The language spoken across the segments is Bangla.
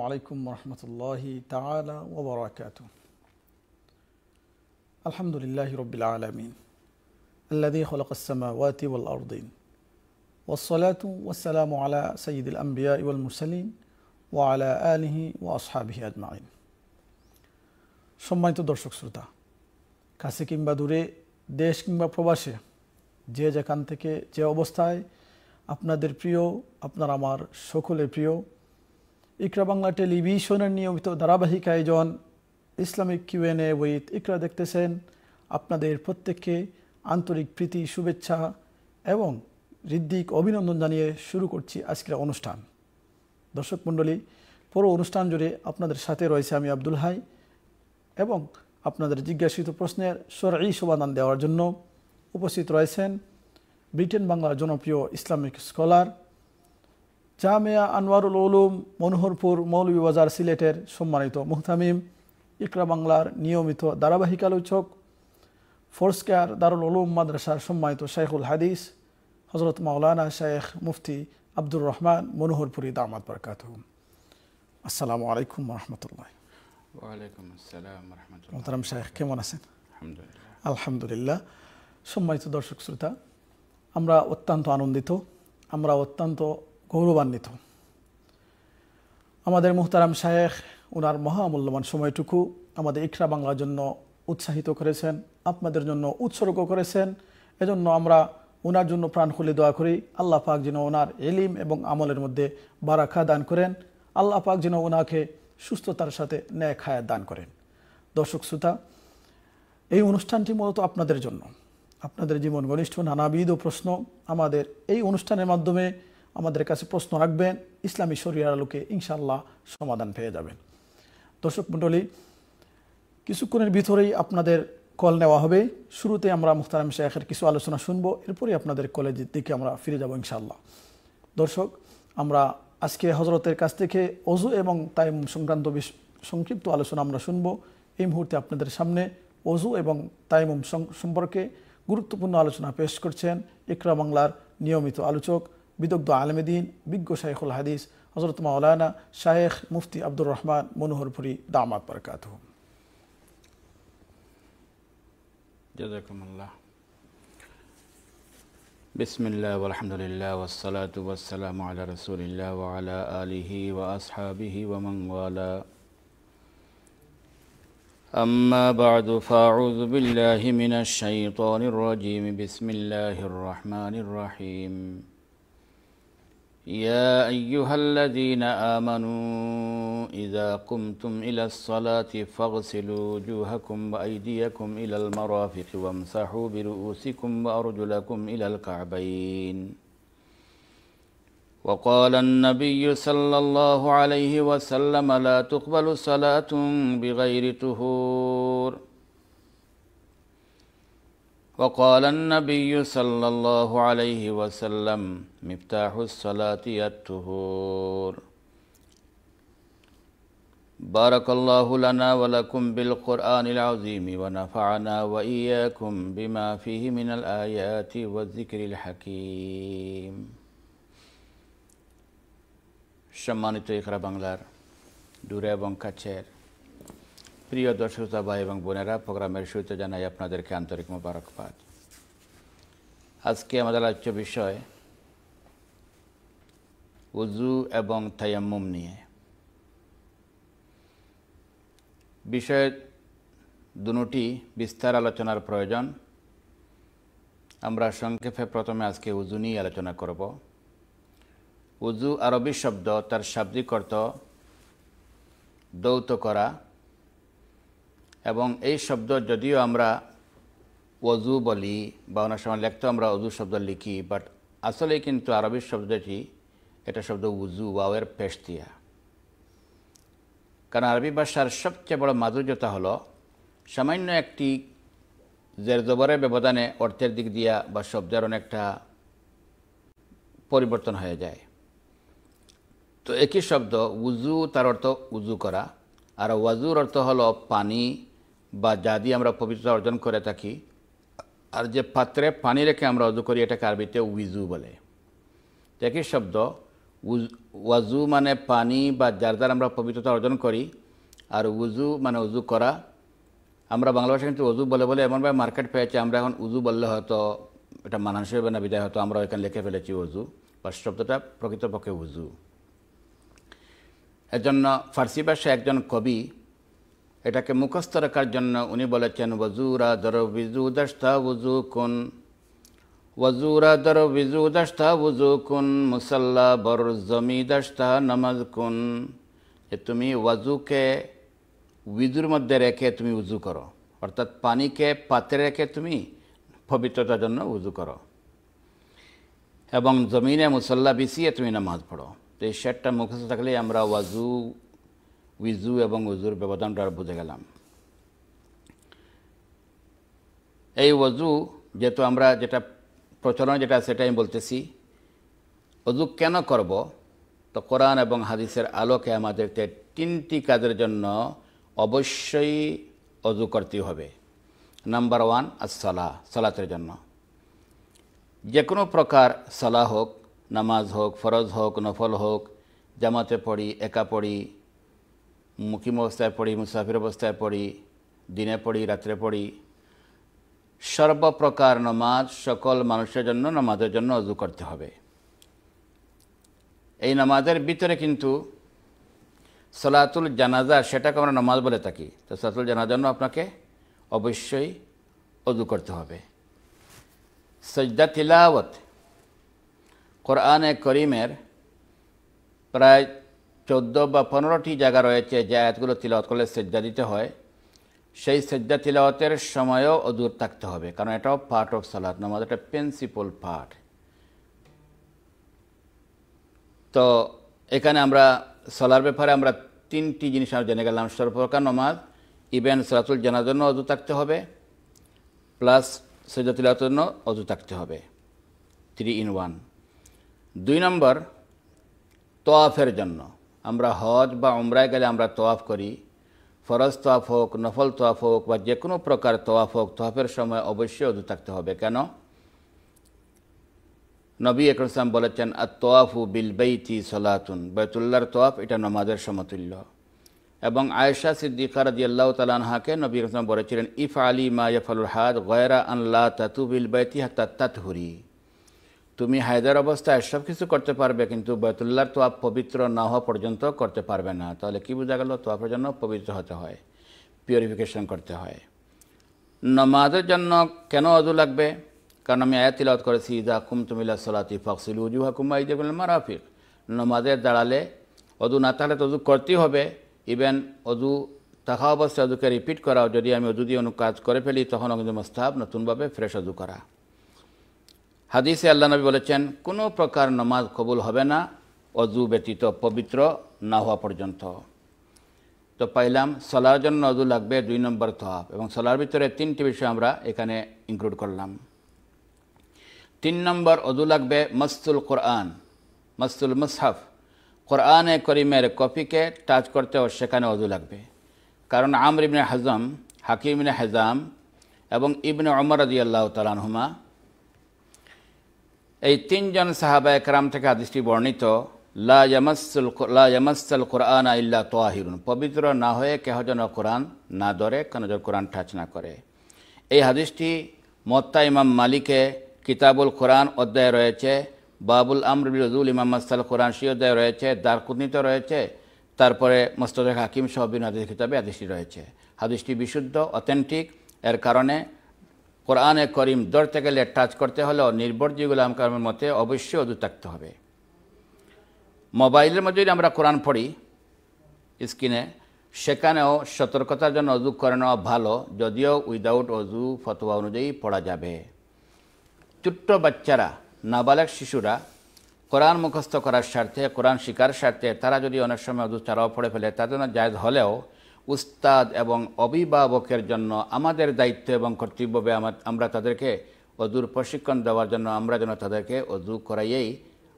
আলাইকুম রহমতুল্লাহি তালা ওবরাকাত আলহামদুলিল্লাহ রবিল আলমিন আল্লাদি খলকসমাওয়াতি ওল আউদ্দিন ওসলাতু ওসালাম আলা সঈদুল আম্বিয়া ইউল মুরসালিন ও আলা আলহি ও আসহাবি সম্মানিত দর্শক শ্রোতা কাছে কিংবা দূরে দেশ কিংবা প্রবাসে যে যেখান থেকে যে অবস্থায় আপনাদের প্রিয় আপনার আমার সকলের প্রিয় ইকরা বাংলা টেলিভিশনের নিয়মিত ধারাবাহিক আয়োজন ইসলামিক কিউএনএ উইথ ইকরা দেখতেছেন আপনাদের প্রত্যেককে আন্তরিক প্রীতি শুভেচ্ছা এবং ঋদ্বিক অভিনন্দন জানিয়ে শুরু করছি আজকের অনুষ্ঠান দর্শক মণ্ডলী পুরো অনুষ্ঠান জুড়ে আপনাদের সাথে রয়েছে আমি আব্দুল হাই এবং আপনাদের জিজ্ঞাসিত প্রশ্নের সরাই সমাধান দেওয়ার জন্য উপস্থিত রয়েছেন ব্রিটেন বাংলার জনপ্রিয় ইসলামিক স্কলার জামিয়া আনোয়ারুল উলুম মনোহরপুর মৌলভীবাজার সিলেটের সম্মানিত মুহতামিম ইকরা বাংলার নিয়মিত ধারাবাহিক আলোচক ফোর্সকেয়ার দারুল উলুম মাদ্রাসার সম্মানিত শেখুল হাদিস হজরত মাওলানা শেখ মুফতি আব্দুর রহমান মনোহরপুরি দামাত বরকাত আসসালামু আলাইকুম রহমতুল্লাহ কেমন আছেন আলহামদুলিল্লাহ সম্মানিত দর্শক শ্রোতা আমরা অত্যন্ত আনন্দিত আমরা অত্যন্ত গৌরবান্বিত আমাদের মুহতারাম শায়েখ ওনার মহামূল্যবান সময়টুকু আমাদের ইকরা বাংলার জন্য উৎসাহিত করেছেন আপনাদের জন্য উৎসর্গ করেছেন এজন্য আমরা ওনার জন্য প্রাণ খুলে দোয়া করি আল্লাহ পাক যেন ওনার এলিম এবং আমলের মধ্যে বারাখা দান করেন আল্লাহ পাক যেন ওনাকে সুস্থতার সাথে ন্যায় খায়া দান করেন দর্শক শ্রোতা এই অনুষ্ঠানটি মূলত আপনাদের জন্য আপনাদের জীবন ঘনিষ্ঠ নানাবিধ প্রশ্ন আমাদের এই অনুষ্ঠানের মাধ্যমে আমাদের কাছে প্রশ্ন রাখবেন ইসলামী শরিয়ার আলোকে ইনশাল্লাহ সমাধান পেয়ে যাবেন দর্শক মণ্ডলী কিছুক্ষণের ভিতরেই আপনাদের কল নেওয়া হবে শুরুতে আমরা মুখতারাম শেখের কিছু আলোচনা শুনবো এরপরে আপনাদের কলেজের দিকে আমরা ফিরে যাব ইনশাল্লাহ দর্শক আমরা আজকে হজরতের কাছ থেকে অজু এবং তাইম সংক্রান্ত সংক্ষিপ্ত আলোচনা আমরা শুনবো এই মুহূর্তে আপনাদের সামনে অজু এবং তাইমুম সম্পর্কে গুরুত্বপূর্ণ আলোচনা পেশ করছেন একরা বাংলার নিয়মিত আলোচক بيجو شيخ الحديث حضرت مولانا شيخ مفتي عبد الرحمن منهر بري دعمات بركاته جزاكم الله بسم الله والحمد لله والصلاة والسلام على رسول الله وعلى آله وأصحابه ومن والاه أما بعد فأعوذ بالله من الشيطان الرجيم بسم الله الرحمن الرحيم يا أيها الذين آمنوا إذا قمتم إلى الصلاة فاغسلوا وجوهكم وأيديكم إلى المرافق وامسحوا برؤوسكم وأرجلكم إلى الكعبين وقال النبي صلى الله عليه وسلم لا تقبل صلاة بغير طهور وقال النبي صلى الله عليه وسلم مفتاح الصلاة الطهور بارك الله لنا ولكم بالقرآن العظيم ونفعنا وإياكم بما فيه من الآيات والذكر الحكيم সম্মানিত إخرى বাংলার দূরে بانكاتشير প্রিয় দর্শকতা ভাই এবং বোনেরা প্রোগ্রামের শুরুতে জানাই আপনাদেরকে আন্তরিক মোবারকবাদ আজকে আমাদের আলোচ্য বিষয় উজু এবং তায়াম্মুম নিয়ে বিষয়ে দুটি বিস্তার আলোচনার প্রয়োজন আমরা সংক্ষেপে প্রথমে আজকে উজু নিয়ে আলোচনা করব উজু আরবি শব্দ তার শাব্দিক অর্থ দৌত করা এবং এই শব্দ যদিও আমরা অজু বলি বা অনেক সময় লিখতেও আমরা অজু শব্দ লিখি বাট আসলে কিন্তু আরবি শব্দটি এটা শব্দ উজু ওয়াওয়ের পেস্তিয়া কারণ আরবি ভাষার সবচেয়ে বড় মাধুর্যতা হলো সামান্য একটি জের জবরের ব্যবধানে অর্থের দিক দিয়া বা শব্দের অনেকটা পরিবর্তন হয়ে যায় তো একই শব্দ উজু তার অর্থ উজু করা আর ওয়াজুর অর্থ হলো পানি বা যা দিয়ে আমরা পবিত্রতা অর্জন করে থাকি আর যে পাত্রে পানি রেখে আমরা অজু করি এটাকে আরবিতে উইজু বলে একই শব্দ ওয়াজু মানে পানি বা যার দ্বারা আমরা পবিত্রতা অর্জন করি আর উজু মানে উজু করা আমরা বাংলা ভাষা কিন্তু উজু বলে বলে এমনভাবে মার্কেট পেয়েছে আমরা এখন উজু বললে হয়তো এটা মানানসই হবে না বিদায় হয়তো আমরা এখানে লিখে ফেলেছি উজু বা শব্দটা প্রকৃতপক্ষে উজু জন্য ফার্সি ভাষায় একজন কবি এটাকে মুখস্থ রাখার জন্য উনি বলেছেন ওয়াজুরা দর বিজু দস্তা উজু কুন ওয়াজুরা দর বিজু দস্তা উজু কুন মুসল্লা বর জমি দস্তা নামাজ কুন যে তুমি ওয়াজুকে উজুর মধ্যে রেখে তুমি উজু করো অর্থাৎ পানিকে পাতে রেখে তুমি পবিত্রতার জন্য উজু করো এবং জমিনে মুসল্লা বিছিয়ে তুমি নামাজ পড়ো তো এই শেডটা মুখস্থ থাকলে আমরা ওয়াজু উইজু এবং উজুর ব্যবধানটা আর বুঝে গেলাম এই ওজু যেহেতু আমরা যেটা প্রচলন যেটা সেটাই আমি বলতেছি অজু কেন করব তো কোরআন এবং হাদিসের আলোকে আমাদেরকে তিনটি কাজের জন্য অবশ্যই অজু করতে হবে নাম্বার ওয়ান আসলা সলাতের জন্য যে কোনো প্রকার সলা হোক নামাজ হোক ফরজ হোক নফল হোক জামাতে পড়ি একা পড়ি মুকিম অবস্থায় পড়ি মুসাফির অবস্থায় পড়ি দিনে পড়ি রাত্রে পড়ি সর্বপ্রকার নমাজ সকল মানুষের জন্য নমাজের জন্য অজু করতে হবে এই নামাজের ভিতরে কিন্তু সলাতুল জানাজা সেটাকে আমরা নামাজ বলে থাকি তো সলাতুল জানাজার জন্য আপনাকে অবশ্যই অজু করতে হবে সজ্জা তিলাওয়াত কোরআনে করিমের প্রায় চোদ্দ বা পনেরোটি জায়গা রয়েছে যে আয়াতগুলো তিলওয়াত করলে সেজ্জা দিতে হয় সেই সেজ্জা তিলওয়াতের সময়ও অদূর থাকতে হবে কারণ এটাও পার্ট অফ সালাদ নামাজ এটা প্রিন্সিপল পার্ট তো এখানে আমরা সলার ব্যাপারে আমরা তিনটি জিনিস আমরা জেনে গেলাম সর্বপ্রকার নমাজ ইভেন সলাতুল জানার জন্য অজু থাকতে হবে প্লাস সেজ্জা তিলাওয়াতের জন্য অজু থাকতে হবে থ্রি ইন ওয়ান দুই নম্বর তোয়াফের জন্য আমরা হজ বা উমরায় গেলে আমরা তোয়াফ করি ফরজ তোয়াফ হোক নফল তোয়াফ হোক বা যে কোনো প্রকার তোয়াফ হোক তোয়াফের সময় অবশ্যই অধু থাকতে হবে কেন নবী একরসাম বলেছেন আর তোয়াফু বিল বেইতি সলাতুন বেতুল্লার তোয়াফ এটা নমাজের সমতুল্য এবং আয়েশা সিদ্দিকার রাজি আল্লাহ তালানহাকে নবী একরসাম বলেছিলেন ইফ আলী মা ইয়ফালুল হাদ গয়রা আল্লাহ তাতু বিল বেতি হাত তাত হুরি তুমি হায়দার অবস্থায় সব কিছু করতে পারবে কিন্তু বেতুল্লার আপ পবিত্র না হওয়া পর্যন্ত করতে পারবে না তাহলে কি বোঝা গেল আপের জন্য পবিত্র হতে হয় পিউরিফিকেশন করতে হয় নমাজের জন্য কেন অজু লাগবে কারণ আমি আয়াতিল করেছি ইদা তুমিল্লা সলাতি ফকসিল উজু হাকুমা বললাম মারাফিক নমাজে দাঁড়ালে অজু না তাহলে তো অজু করতেই হবে ইভেন অজু থাকা অবস্থায় অজুকে রিপিট করাও যদি আমি অজু দিয়ে অনু কাজ করে ফেলি তখন কিন্তু মোস্তাহাব নতুনভাবে ফ্রেশ অজু করা হাদিসে আল্লাহ নবী বলেছেন কোনো প্রকার নমাজ কবুল হবে না অজু ব্যতীত পবিত্র না হওয়া পর্যন্ত তো পাইলাম সলার জন্য অজু লাগবে দুই নম্বর থাপ এবং সলার ভিতরে তিনটি বিষয় আমরা এখানে ইনক্লুড করলাম তিন নম্বর অজু লাগবে মস্তুল কোরআন মস্তুল মুসহাফ কোরআনে করিমের কপিকে টাচ করতেও সেখানে অজু লাগবে কারণ আমর ইবনে হাজম হাকিম ইবনে হেজাম এবং ইবনে অমর আদি আল্লাহ তালানহুমা এই তিনজন সাহাবা একরাম থেকে হাদিসটি বর্ণিত লা লা কোরআন আল্লাহ তোয়াহিরুন পবিত্র না হয়ে কেহ যেন কোরআন না ধরে কেন যেন কোরআন ঠাচ না করে এই হাদিসটি মত্তা ইমাম মালিকে কিতাবুল কোরআন অধ্যায় রয়েছে বাবুল আমরুল ইমাম মাস্তাল কোরআন সেই অধ্যায় রয়েছে দারকুতনিতে রয়েছে তারপরে মোস্তাদ হাকিম সহবিন হাদিস কিতাবে হাদিসটি রয়েছে হাদিসটি বিশুদ্ধ অথেন্টিক এর কারণে কোরআনে করিম ধরতে গেলে টাচ করতে হলেও গুলাম আমকামের মতে অবশ্যই অদু থাকতে হবে মোবাইলের মধ্যে যদি আমরা কোরআন পড়ি স্ক্রিনে সেখানেও সতর্কতার জন্য অজু করে নেওয়া ভালো যদিও উইদাউট অজু ফতোয়া অনুযায়ী পড়া যাবে ছোট্ট বাচ্চারা নাবালক শিশুরা কোরআন মুখস্থ করার স্বার্থে কোরআন শিকার স্বার্থে তারা যদি অনেক সময় অজু চারাও পড়ে ফেলে তার জন্য জায়জ হলেও উস্তাদ এবং অভিভাবকের জন্য আমাদের দায়িত্ব এবং কর্তব্যবে আমরা তাদেরকে অজুর প্রশিক্ষণ দেওয়ার জন্য আমরা যেন তাদেরকে অজু করাইয়েই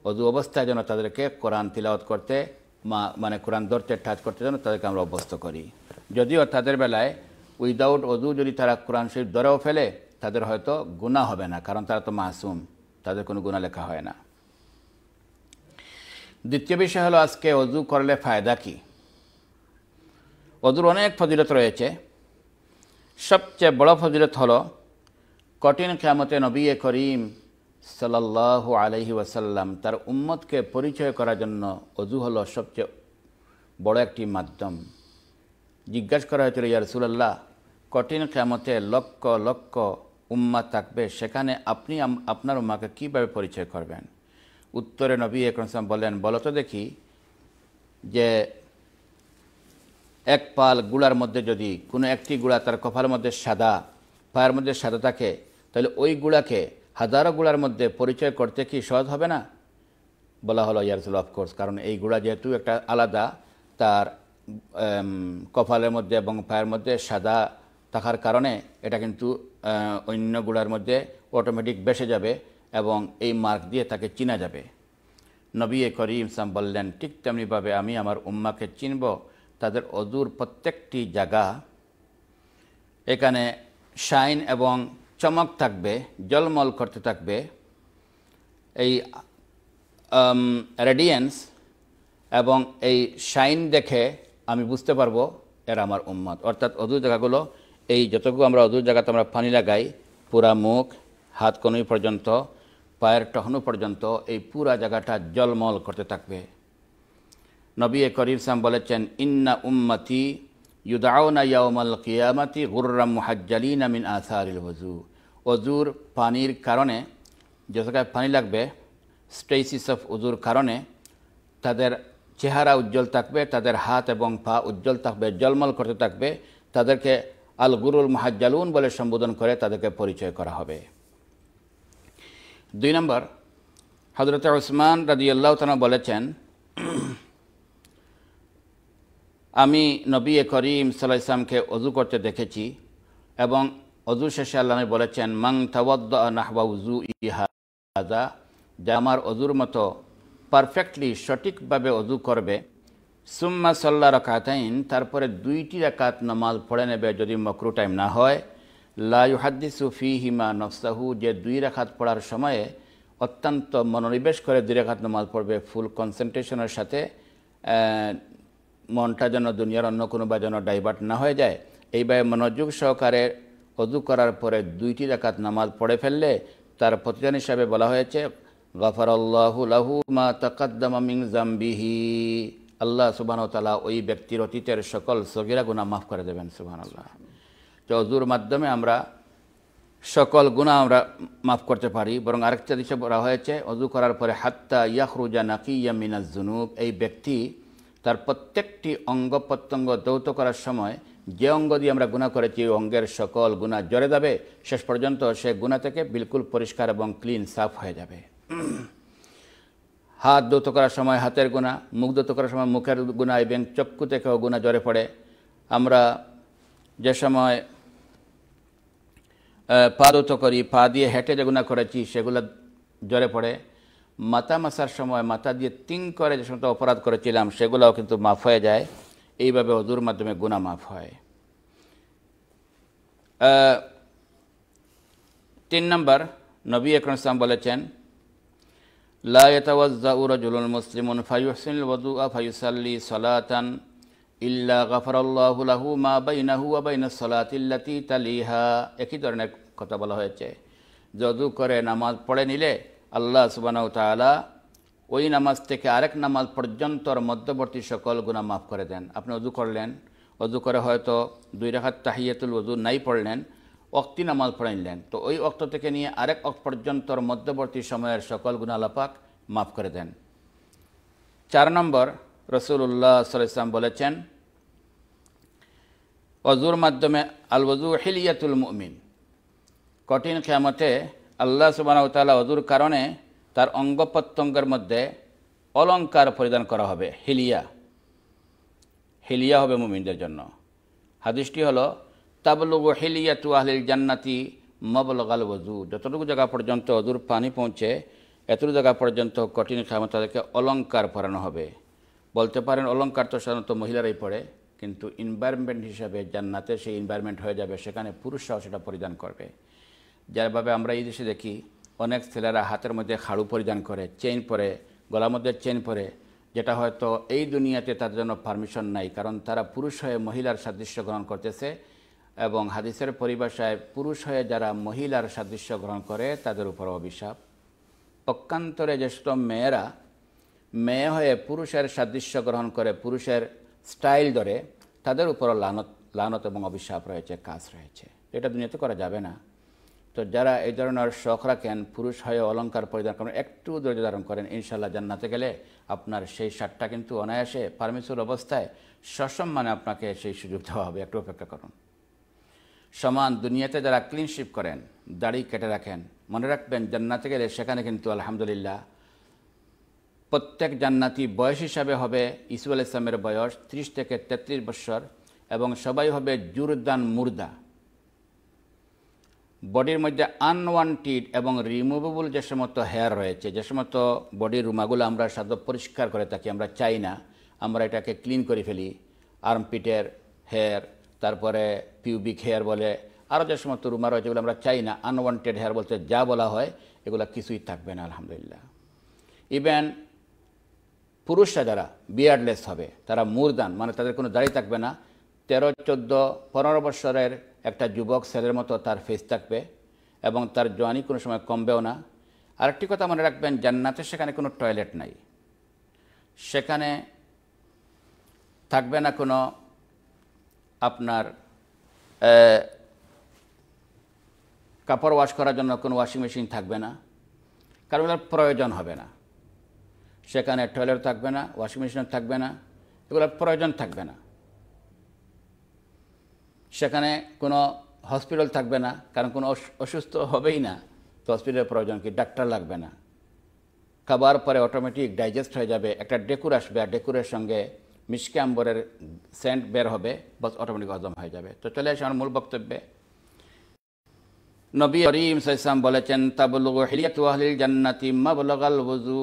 অজু অবস্থায় যেন তাদেরকে কোরআন তিলাওত করতে মানে কোরআন ধরতে টাচ করতে যেন তাদেরকে আমরা অভ্যস্ত করি যদিও তাদের বেলায় উইদাউট অজু যদি তারা কোরআন শরীফ ধরেও ফেলে তাদের হয়তো গুণা হবে না কারণ তারা তো মাসুম তাদের কোনো গুণা লেখা হয় না দ্বিতীয় বিষয় হলো আজকে অজু করলে ফায়দা কী অদূর অনেক ফজিলত রয়েছে সবচেয়ে বড় ফজিলত হল কঠিন খেয়ামতে নবী করিম সাল্লাহ আলহি ওয়াসাল্লাম তার উম্মতকে পরিচয় করার জন্য অজু হলো সবচেয়ে বড় একটি মাধ্যম জিজ্ঞাসা করা হয়েছিল ইয়া কঠিন খেয়ামতে লক্ষ লক্ষ উম্মা থাকবে সেখানে আপনি আপনার উম্মাকে কীভাবে পরিচয় করবেন উত্তরে নবী একরম বলেন বলতো দেখি যে এক পাল গুড়ার মধ্যে যদি কোনো একটি গুড়া তার কপালের মধ্যে সাদা পায়ের মধ্যে সাদা থাকে তাহলে ওই গুড়াকে হাজারো গুড়ার মধ্যে পরিচয় করতে কি সহজ হবে না বলা হলো ইয়ারসুল অফকোর্স কারণ এই গুড়া যেহেতু একটা আলাদা তার কপালের মধ্যে এবং পায়ের মধ্যে সাদা থাকার কারণে এটা কিন্তু অন্য গুড়ার মধ্যে অটোমেটিক বেসে যাবে এবং এই মার্ক দিয়ে তাকে চিনা যাবে নবী করিম ইসলাম বললেন ঠিক তেমনিভাবে আমি আমার উম্মাকে চিনব তাদের অজুর প্রত্যেকটি জায়গা এখানে শাইন এবং চমক থাকবে জলমল করতে থাকবে এই রেডিয়েন্স এবং এই শাইন দেখে আমি বুঝতে পারবো এরা আমার উম্মত অর্থাৎ অদূর জায়গাগুলো এই যতটুকু আমরা অদূর জায়গাতে আমরা পানি লাগাই পুরা মুখ হাত কনুই পর্যন্ত পায়ের টহনু পর্যন্ত এই পুরা জায়গাটা জলমল করতে থাকবে নবী করিম সাম বলেছেন ইন্না উম্মতি ইউদাউনা ইয়াউমাল কিয়ামাতি গুর্রাম মুহাজ্জালিন আমিন আসারিল ওজু অজুর পানির কারণে যে জায়গায় পানি লাগবে স্টেসিস অফ অজুর কারণে তাদের চেহারা উজ্জ্বল থাকবে তাদের হাত এবং পা উজ্জ্বল থাকবে জলমল করতে থাকবে তাদেরকে আল গুরুল মহাজ্জালুন বলে সম্বোধন করে তাদেরকে পরিচয় করা হবে দুই নম্বর হজরত ওসমান রাজি আল্লাহ বলেছেন আমি নবী করিম সাল্লাহ ইসলামকে অজু করতে দেখেছি এবং অজু শেষে আল্লাহ বলেছেন মাং তাওয়াদ্দ উজু ইহাজা যা আমার অজুর মতো পারফেক্টলি সঠিকভাবে অজু করবে সুম্মা সাল্লা রকাতাইন তারপরে দুইটি রাকাত নামাজ পড়ে নেবে যদি মকরু টাইম না হয় লাইহাদ্দিসু ফি হিমা নফসাহু যে দুই রাখাত পড়ার সময়ে অত্যন্ত মনোনিবেশ করে দুই রাখাত নামাজ পড়বে ফুল কনসেন্ট্রেশনের সাথে মনটা যেন দুনিয়ার অন্য কোনো বা যেন ডাইভার্ট না হয়ে যায় এইভাবে মনোযোগ সহকারে অজু করার পরে দুইটি রাকাত নামাজ পড়ে ফেললে তার প্রতিদান হিসাবে বলা হয়েছে গফরাল্লাহু লাহু মা তাকাদ্দামা মিং জাম্বিহি আল্লাহ সুবহানাহু তালা ওই ব্যক্তির অতীতের সকল সগিরা গুণা মাফ করে দেবেন আল্লাহ তো অজুর মাধ্যমে আমরা সকল গুণা আমরা মাফ করতে পারি বরং আরেকটা দিশে বলা হয়েছে অজু করার পরে হাত্তা ইয়াখরুজা নাকি মিনাজ জুনুব এই ব্যক্তি তার প্রত্যেকটি অঙ্গ প্রত্যঙ্গ দৌত করার সময় যে অঙ্গ দিয়ে আমরা গুণা করেছি ওই অঙ্গের সকল গুণা জ্বরে যাবে শেষ পর্যন্ত সে গুণা থেকে বিলকুল পরিষ্কার এবং ক্লিন সাফ হয়ে যাবে হাত দৌত করার সময় হাতের গুণা মুখ দৌত করার সময় মুখের গুণা এবং চক্ষু থেকেও গুণা জ্বরে পড়ে আমরা যে সময় পা দৌত করি পা দিয়ে হেঁটে যে গুণা করেছি সেগুলো জ্বরে পড়ে মাথা মাসার সময় মাথা দিয়ে তিন করে যে সমস্ত অপরাধ করেছিলাম সেগুলোও কিন্তু মাফ হয়ে যায় এইভাবে অদুর মাধ্যমে গুণা মাফ হয় তিন নম্বর নবী একরম ইসলাম বলেছেন লাউরজুল মুসলিমুন ফাইসিন ওদু ফাইসাল্লি সলাতান ইল্লা গফরাল্লাহুলাহু মা বাইনাহু আবাইনা সলাতিল্লাতি তালিহা একই ধরনের কথা বলা হয়েছে যদু করে নামাজ পড়ে নিলে আল্লাহ সুবানাউ তালা ওই নামাজ থেকে আরেক নামাজ পর্যন্তর মধ্যবর্তী সকল গুণা মাফ করে দেন আপনি অজু করলেন অজু করে হয়তো দুই রাখাত তাহিয়াতুল অজু নাই পড়লেন অক্তি নামাজ পড়াইলেন নিলেন তো ওই অক্ত থেকে নিয়ে আরেক অক্ত পর্যন্তর মধ্যবর্তী সময়ের সকল গুণালাপাক মাফ করে দেন চার নম্বর রসুল্লাহ সাল্লাম বলেছেন অজুর মাধ্যমে আল ওজু হিলিয়াতুল মুমিন কঠিন খেয়ামতে আল্লাহ তালা অজুর কারণে তার অঙ্গ প্রত্যঙ্গের মধ্যে অলঙ্কার পরিধান করা হবে হিলিয়া হিলিয়া হবে মুমিনদের জন্য হাদিসটি হলো তাবলুগু হিলিয়া তু আহলিল জান্নাতি মবলগাল ওজু যতটুকু জায়গা পর্যন্ত অজুর পানি পৌঁছে এতটুকু জায়গা পর্যন্ত কঠিন খামে তাদেরকে অলঙ্কার পরানো হবে বলতে পারেন অলঙ্কার তো সাধারণত মহিলারাই পড়ে কিন্তু এনভায়রনমেন্ট হিসাবে জান্নাতে সেই এনভায়রনমেন্ট হয়ে যাবে সেখানে পুরুষরাও সেটা পরিধান করবে যারভাবে আমরা এই দেশে দেখি অনেক ছেলেরা হাতের মধ্যে খাড়ু পরিধান করে চেন পরে গলার মধ্যে চেন পরে যেটা হয়তো এই দুনিয়াতে তার জন্য পারমিশন নাই কারণ তারা পুরুষ হয়ে মহিলার সাদৃশ্য গ্রহণ করতেছে এবং হাদিসের পরিভাষায় পুরুষ হয়ে যারা মহিলার সাদৃশ্য গ্রহণ করে তাদের উপর অভিশাপ পক্ষান্তরে যেসব মেয়েরা মেয়ে হয়ে পুরুষের সাদৃশ্য গ্রহণ করে পুরুষের স্টাইল ধরে তাদের উপর লানত লানত এবং অভিশাপ রয়েছে কাজ রয়েছে এটা দুনিয়াতে করা যাবে না তো যারা এই ধরনের শখ রাখেন পুরুষ হয়ে অলঙ্কার পরিধান করেন একটু ধৈর্য ধারণ করেন ইনশাল্লাহ জান্নাতে গেলে আপনার সেই শার্টটা কিন্তু অনায়াসে পারমিসুর অবস্থায় সসম্মানে আপনাকে সেই সুযোগ দেওয়া হবে একটু অপেক্ষা করুন সমান দুনিয়াতে যারা ক্লিনশিপ করেন দাড়ি কেটে রাখেন মনে রাখবেন জান্নাতে গেলে সেখানে কিন্তু আলহামদুলিল্লাহ প্রত্যেক জান্নাতি বয়স হিসাবে হবে ইসু আল ইসলামের বয়স ত্রিশ থেকে তেত্রিশ বৎসর এবং সবাই হবে জুরদান মুর্দা বডির মধ্যে আনওয়ান্টেড এবং রিমুভেবল যে সমস্ত হেয়ার রয়েছে যে সমস্ত বডির রুমাগুলো আমরা সাধ্য পরিষ্কার করে থাকি আমরা চাই না আমরা এটাকে ক্লিন করে ফেলি আর্মপিটের হেয়ার তারপরে পিউবিক হেয়ার বলে আরও যে সমস্ত রুমা রয়েছে এগুলো আমরা চাই না আনওয়ান্টেড হেয়ার বলতে যা বলা হয় এগুলো কিছুই থাকবে না আলহামদুলিল্লাহ ইভেন পুরুষরা যারা বিয়ার্ডলেস হবে তারা মুরদান মানে তাদের কোনো দাড়ি থাকবে না তেরো চোদ্দো পনেরো বছরের একটা যুবক ছেলের মতো তার ফেস থাকবে এবং তার জোয়ানি কোনো সময় কমবেও না আরেকটি কথা মনে রাখবেন জান্নাতে সেখানে কোনো টয়লেট নাই সেখানে থাকবে না কোনো আপনার কাপড় ওয়াশ করার জন্য কোনো ওয়াশিং মেশিন থাকবে না কারণ তার প্রয়োজন হবে না সেখানে টয়লেট থাকবে না ওয়াশিং মেশিন থাকবে না এগুলোর প্রয়োজন থাকবে না সেখানে কোনো হসপিটাল থাকবে না কারণ কোনো অসুস্থ হবেই না তো হসপিটালের প্রয়োজন কি ডাক্তার লাগবে না খাবার পরে অটোমেটিক ডাইজেস্ট হয়ে যাবে একটা ডেকুর আসবে আর ডেকুরের সঙ্গে মিশকে আম্বরের সেন্ট বের হবে বস অটোমেটিক হজম হয়ে যাবে তো চলে আসে আমার মূল বক্তব্যে নবী হরিম সাইসাম বলেছেন তাবলুগ হিলিয়াত ওয়াহলিল জান্নাতি মাবলাগাল ওজু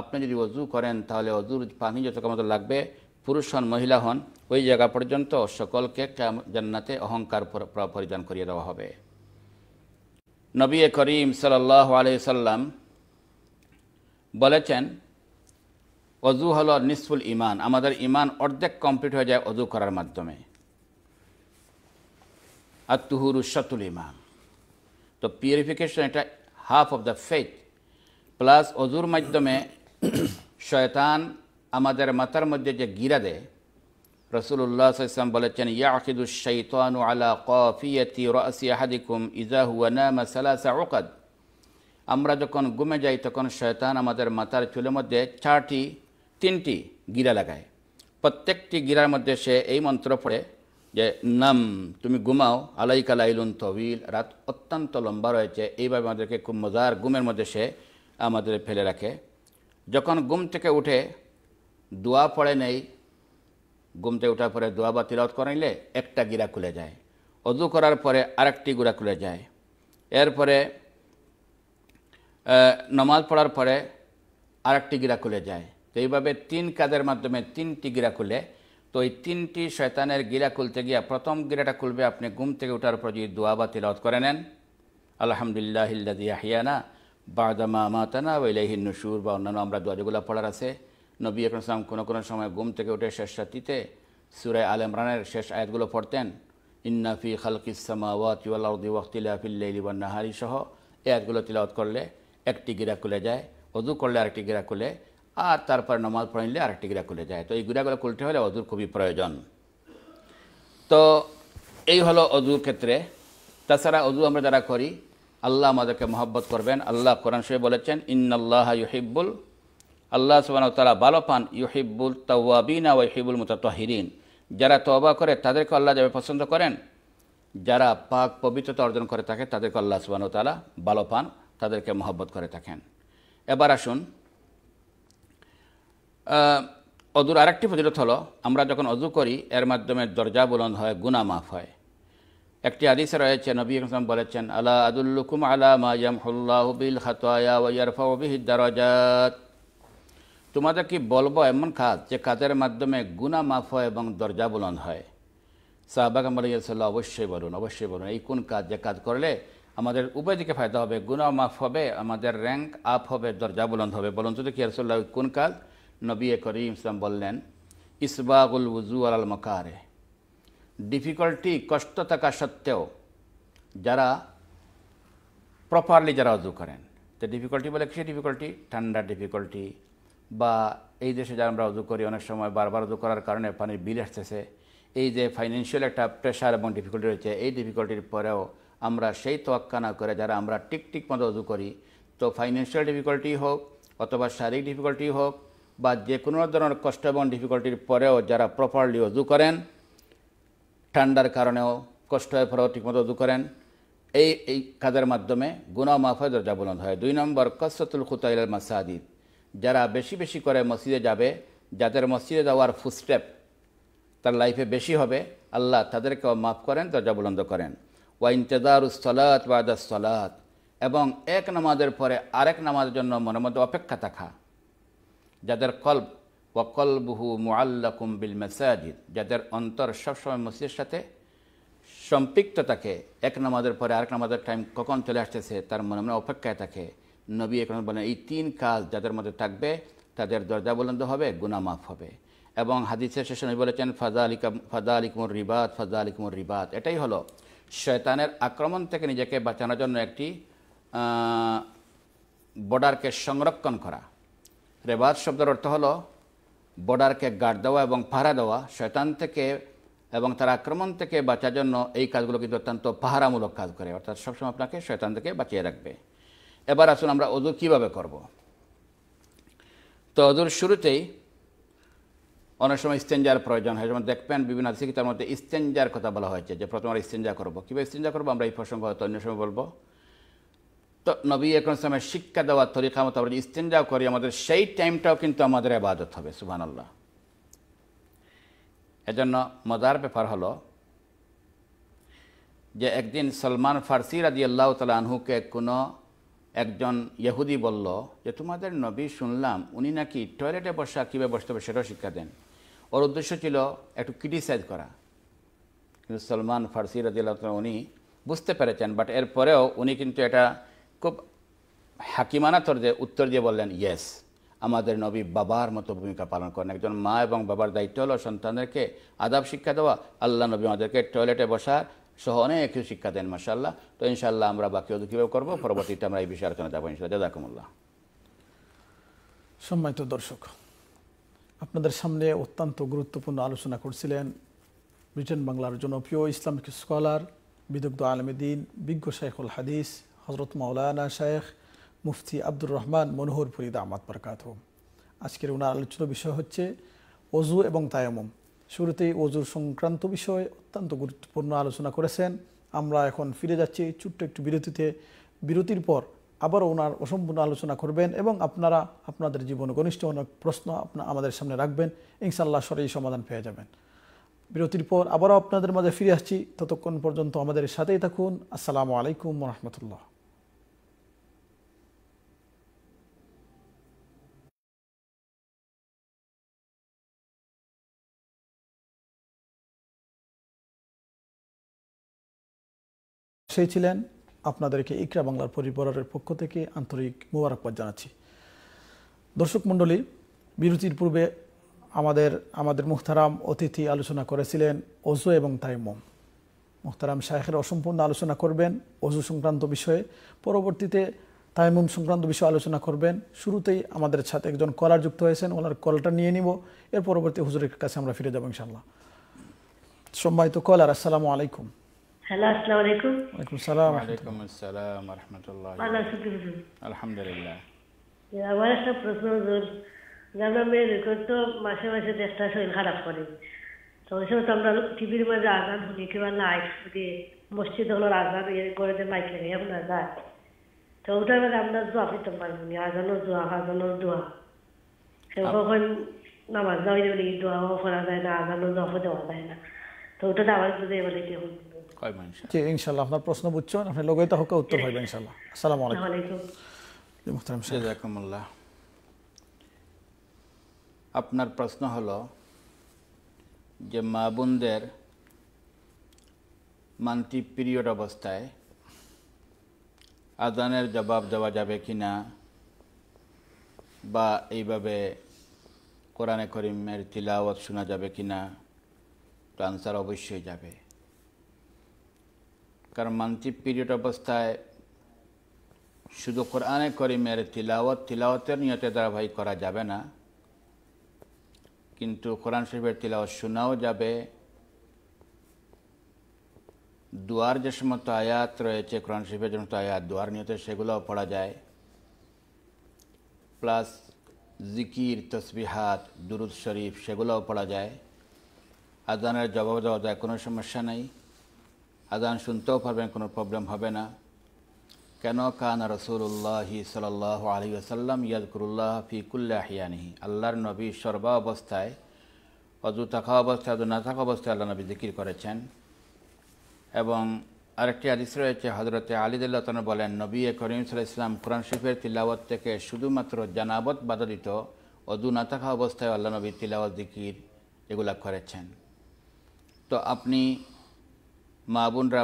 আপনি যদি ওজু করেন তাহলে অজুর পানি যত কমত লাগবে পুরুষ হন মহিলা হন ওই জায়গা পর্যন্ত সকলকে জান্নাতে অহংকার পরিধান করিয়ে দেওয়া হবে নবী করিম সাল্লাহ সাল্লাম বলেছেন অজু হল নিসফুল ইমান আমাদের ইমান অর্ধেক কমপ্লিট হয়ে যায় অজু করার মাধ্যমে আর তুহুরু শতুল ইমান তো পিউরিফিকেশন এটা half of the faith plus অজুর মাধ্যমে শয়তান আমাদের মাথার মধ্যে যে গিরা দেয় রসুল্লাহাম বলেছেন ইয়াকিদু শৈতানু আলা কফিয়তি রাসি আহাদিকুম ইজাহুয়ানা সালাসা ওকাদ আমরা যখন ঘুমে যাই তখন শয়তান আমাদের মাথার চুলের মধ্যে চারটি তিনটি গিরা লাগায় প্রত্যেকটি গিরার মধ্যে সে এই মন্ত্র পড়ে যে নাম তুমি ঘুমাও আলাইকা লাইলুন তবিল রাত অত্যন্ত লম্বা রয়েছে এইভাবে আমাদেরকে খুব মজার ঘুমের মধ্যে সে আমাদের ফেলে রাখে যখন ঘুম থেকে উঠে দোয়া পড়ে নেই ঘুমতে ওঠার পরে দোয়া বা তিলত করাইলে একটা গিরা খুলে যায় অজু করার পরে আরেকটি গুড়া খুলে যায় এরপরে নমাজ পড়ার পরে আরেকটি গিরা খুলে যায় তো এইভাবে তিন কাজের মাধ্যমে তিনটি গিরা খুলে তো এই তিনটি শয়তানের গিরা খুলতে গিয়া প্রথম গিরাটা খুলবে আপনি ঘুম থেকে ওঠার পর যদি দোয়া বা তিলত করে নেন আলহামদুলিল্লাহ হিল্লাদি আহিয়ানা বাদামা মাতানা ওইলাহিন নসুর বা অন্যান্য আমরা দোয়াজগুলা পড়ার আছে নবী আকরাম কোনো কোনো সময় ঘুম থেকে উঠে শেষ রাত্রিতে সুরায় আল ইমরানের শেষ আয়াতগুলো পড়তেন ইন্নাফি খালকিসামাওয়াতিওয়ালাহারি সহ এই আয়াতগুলো তিলাওয়াত করলে একটি গিরা খুলে যায় অজু করলে আরেকটি গিরা খুলে আর তারপর নমাজ পড়লে আরেকটি গিরা খুলে যায় তো এই গিরাগুলো খুলতে হলে অজুর খুবই প্রয়োজন তো এই হলো অজুর ক্ষেত্রে তাছাড়া অজু আমরা যারা করি আল্লাহ আমাদেরকে মহব্বত করবেন আল্লাহ কোরআন সাহেব বলেছেন ইন্নাল্লাহ ইহিবুল আল্লাহ তালা ভালো পান ইউহিবুল তাওয়াবিনা ওয়াহিবুল মুতাহিরিন যারা তবা করে তাদেরকে আল্লাহ যাবে পছন্দ করেন যারা পাক পবিত্রতা অর্জন করে থাকে তাদেরকে আল্লাহ তালা ভালো পান তাদেরকে মহব্বত করে থাকেন এবার আসুন অদূর আরেকটি প্রতিরোধ হলো আমরা যখন অজু করি এর মাধ্যমে দরজা বুলন্দ হয় গুনা মাফ হয় একটি আদিসে রয়েছে নবী ইসলাম বলেছেন আল্লাহ আদুল্লুকুম আলা মায়াম হুল্লাহ বিল খাতয়া ওয়ারফা বিহিদ তোমাদেরকে বলবো এমন কাজ যে কাজের মাধ্যমে গুণা মাফ হয় এবং দরজা বুলন হয় সাহবাগ আমরিয়াল্লাহ অবশ্যই বলুন অবশ্যই বলুন এই কোন কাজ যে কাজ করলে আমাদের উভয় দিকে ফায়দা হবে গুণা মাফ হবে আমাদের র্যাঙ্ক আপ হবে দরজা বুলন্দ হবে বলুন তো কি রসল্লাহ কোন কাজ নবী করিম ইসলাম বললেন ইসবাগুল উজু আল মকারে ডিফিকাল্টি কষ্ট থাকা সত্ত্বেও যারা প্রপারলি যারা অজু করেন তো ডিফিকাল্টি বলে কিসে ডিফিকাল্টি ঠান্ডা ডিফিকাল্টি বা এই দেশে যারা আমরা উজু করি অনেক সময় বারবার উজু করার কারণে পানির বিল আসতেছে এই যে ফাইন্যান্সিয়াল একটা প্রেশার এবং ডিফিকাল্টি রয়েছে এই ডিফিকাল্টির পরেও আমরা সেই তোয়াক্কা না করে যারা আমরা টিকটিক মতো উজু করি তো ফাইন্যান্সিয়াল ডিফিকাল্টি হোক অথবা শারীরিক ডিফিকাল্টি হোক বা যে কোনো ধরনের কষ্ট এবং ডিফিকাল্টির পরেও যারা প্রপারলি অজু করেন ঠান্ডার কারণেও কষ্ট হয়ে পরেও ঠিকমতো অজু করেন এই এই কাজের মাধ্যমে গুণা মাফা দরজা বুলন্দ হয় দুই নম্বর কসরতুল খুতাইল মাসাদিদ যারা বেশি বেশি করে মসজিদে যাবে যাদের মসজিদে যাওয়ার ফুস্টেপ তার লাইফে বেশি হবে আল্লাহ তাদেরকেও মাফ করেন দরজা বুলন্দ করেন ওয়া ইন্তেদার উসলাত সলাত এবং এক নামাজের পরে আরেক নামাজের জন্য মনে মধ্যে অপেক্ষা থাকা যাদের কল্প বহু মুআল্লাকুম বিল মেসাজিদ যাদের অন্তর সবসময় মসজিদের সাথে সম্পৃক্ত থাকে এক নামাজের পরে আরেক নামাজের টাইম কখন চলে আসতেছে তার মনে মনে অপেক্ষায় থাকে নবী এখন বলেন এই তিন কাজ যাদের মধ্যে থাকবে তাদের দরজা বলন্দ হবে গুনামাফ হবে এবং হাদিসের শেষে নবী বলেছেন ফাজা আলিকা ফাজা আলিকুমুর রিবাদ ফাজা আলিকুমুর রিবাদ এটাই হলো শয়তানের আক্রমণ থেকে নিজেকে বাঁচানোর জন্য একটি বর্ডারকে সংরক্ষণ করা রেবাদ শব্দের অর্থ হলো বর্ডারকে গার্ড দেওয়া এবং পাহারা দেওয়া শয়তান থেকে এবং তার আক্রমণ থেকে বাঁচার জন্য এই কাজগুলো কিন্তু অত্যন্ত পাহারামূলক কাজ করে অর্থাৎ সবসময় আপনাকে শয়তান থেকে বাঁচিয়ে রাখবে এবার আসুন আমরা অজু কিভাবে করব। তো অজুর শুরুতেই অনেক সময় স্টেঞ্জার প্রয়োজন হয় যেমন দেখবেন বিভিন্ন আছে কি তার মধ্যে স্টেঞ্জার কথা বলা হয়েছে যে প্রথমে আমরা স্টেঞ্জা করবো কীভাবে স্টেঞ্জা করবো আমরা এই প্রসঙ্গ হয়তো অন্য সময় বলবো তো নবী এখন সময় শিক্ষা দেওয়ার তরিকা মতো আমরা যে করি আমাদের সেই টাইমটাও কিন্তু আমাদের আবাদত হবে সুবাহানাল্লাহ এজন্য মজার ব্যাপার হলো যে একদিন সলমান ফার্সি রাজি আল্লাহ তালা আনহুকে কোনো একজন ইহুদি বলল যে তোমাদের নবী শুনলাম উনি নাকি টয়লেটে বসা কীভাবে বসতে হবে সেটাও শিক্ষা দেন ওর উদ্দেশ্য ছিল একটু ক্রিটিসাইজ করা কিন্তু সলমান ফার্সি রাজিল্লাহ উনি বুঝতে পেরেছেন বাট এরপরেও উনি কিন্তু এটা খুব হাকিমানা তর্জে উত্তর দিয়ে বললেন ইয়েস আমাদের নবী বাবার মতো ভূমিকা পালন করেন একজন মা এবং বাবার দায়িত্ব হলো সন্তানদেরকে আদাব শিক্ষা দেওয়া আল্লাহ নবী আমাদেরকে টয়লেটে বসা সহ অনেক শিক্ষা দেন মাসাল্লাহ তো ইনশাল্লাহ আমরা বাকি অধু কীভাবে করবো পরবর্তীতে আমরা এই বিষয়ে আলোচনা যাবো ইনশাল্লাহ জাদাকুমুল্লাহ সম্মানিত দর্শক আপনাদের সামনে অত্যন্ত গুরুত্বপূর্ণ আলোচনা করছিলেন ব্রিটেন বাংলার জনপ্রিয় ইসলামিক স্কলার বিদগ্ধ আলমেদিন বিজ্ঞ শেখুল হাদিস হজরত মৌলানা শেখ মুফতি আব্দুর রহমান মনোহর মনোহরপুরি দামাত প্রকাত আজকের ওনার আলোচনা বিষয় হচ্ছে অজু এবং তায়ামম শুরুতেই অজুর সংক্রান্ত বিষয়ে অত্যন্ত গুরুত্বপূর্ণ আলোচনা করেছেন আমরা এখন ফিরে যাচ্ছি ছোট্ট একটু বিরতিতে বিরতির পর আবার ওনার অসম্পূর্ণ আলোচনা করবেন এবং আপনারা আপনাদের জীবন ঘনিষ্ঠ অনেক প্রশ্ন আপনার আমাদের সামনে রাখবেন ইনশাল্লাহ সরেই সমাধান পেয়ে যাবেন বিরতির পর আবারও আপনাদের মাঝে ফিরে আসছি ততক্ষণ পর্যন্ত আমাদের সাথেই থাকুন আসসালামু আলাইকুম রহমতুল্লাহ সেই ছিলেন আপনাদেরকে ইকরা বাংলার পরিবারের পক্ষ থেকে আন্তরিক মুবারকবাদ জানাচ্ছি দর্শক মণ্ডলী বিরতির পূর্বে আমাদের আমাদের মুখতারাম অতিথি আলোচনা করেছিলেন অজু এবং তাইমম মুখতারাম শাহের অসম্পূর্ণ আলোচনা করবেন অজু সংক্রান্ত বিষয়ে পরবর্তীতে তাইমুম সংক্রান্ত বিষয়ে আলোচনা করবেন শুরুতেই আমাদের সাথে একজন কলার যুক্ত হয়েছেন ওনার কলটা নিয়ে নিব এর পরবর্তী হুজুরের কাছে আমরা ফিরে যাবো ইনশাল্লাহ সম্মানিত কলার আসসালামু আলাইকুম হ্যালো আসসালামু আলাইকুম ওয়ালাইকুম সালাম আলাইকুম আসসালাম ওয়া রাহমাতুল্লাহ ভালো আছেন কি বুঝুন আলহামদুলিল্লাহ আমার একটা প্রশ্ন হুজুর জানা মেয়ে রেকর্ড তো মাসে মাসে দেশটা শরীর খারাপ করে তো ওই সময় তো আমরা টিভির মাঝে আজান শুনি কিংবা লাইট দিয়ে মসজিদ হলো আজান ইয়ে করে যে মাইক লেগে এখন আজান তো ওটার মাঝে আমরা দোয়া পেতে পারবো না আজানো দোয়া আজানো দোয়া কখন নামাজ দেওয়া যায় দোয়াও করা যায় না আজানো দোয়া দেওয়া যায় না তো ওটা দাবার বুঝে এবার কি হবে পাইব ইনশাআল্লাহ আপনার প্রশ্ন বুঝছেন আপনি লগে তাহকে উত্তর পাইবেন ইনশাআল্লাহ আসসালামু আলাইকুম মুহতারাম জাজাকুমুল্লাহ আপনার প্রশ্ন হলো যে মা বোনদের মান্তি পিরিয়ড অবস্থায় আজানের জবাব দেওয়া যাবে কি না বা এইভাবে কোরআনে করিমের তিলাওয়াত শোনা যাবে কি না তো আনসার অবশ্যই যাবে কারণ মান্থলি পিরিয়ড অবস্থায় শুধু কোরআনে করিমের তিলাওয়াত তিলাওয়াতের নিয়তে ধারাবাহিক করা যাবে না কিন্তু কোরআন শরীফের তিলাওয়াত শোনাও যাবে দুয়ার যে সমস্ত আয়াত রয়েছে কোরআন শরীফের যে সমস্ত আয়াত দুয়ার নিয়তে সেগুলোও পড়া যায় প্লাস জিকির তসবিহাত দুরুদ শরীফ সেগুলোও পড়া যায় আজানের জবাব দেওয়া যায় কোনো সমস্যা নেই আদান শুনতেও পারবেন কোনো প্রবলেম হবে না কেন কান রসুল্লাহি সাল আলী আসাল্লাম ইয়াদকুরুল্লাহ ফিকুল্লাহিয়ানিহি আল্লাহর নবী সর্বা অবস্থায় অজু থাকা অবস্থায় অজু না থাকা অবস্থায় আল্লাহ নবী জিকির করেছেন এবং আরেকটি আদিস রয়েছে হজরতে আলিদুল্লাহ তন বলেন নবী করিম সাল ইসলাম কোরআন শরীফের তিলাওয়াত থেকে শুধুমাত্র জানাবত বাধা দিত অজু না থাকা অবস্থায় আল্লাহ নবী তিলাওয়াত জিকির এগুলা করেছেন তো আপনি মা বোনরা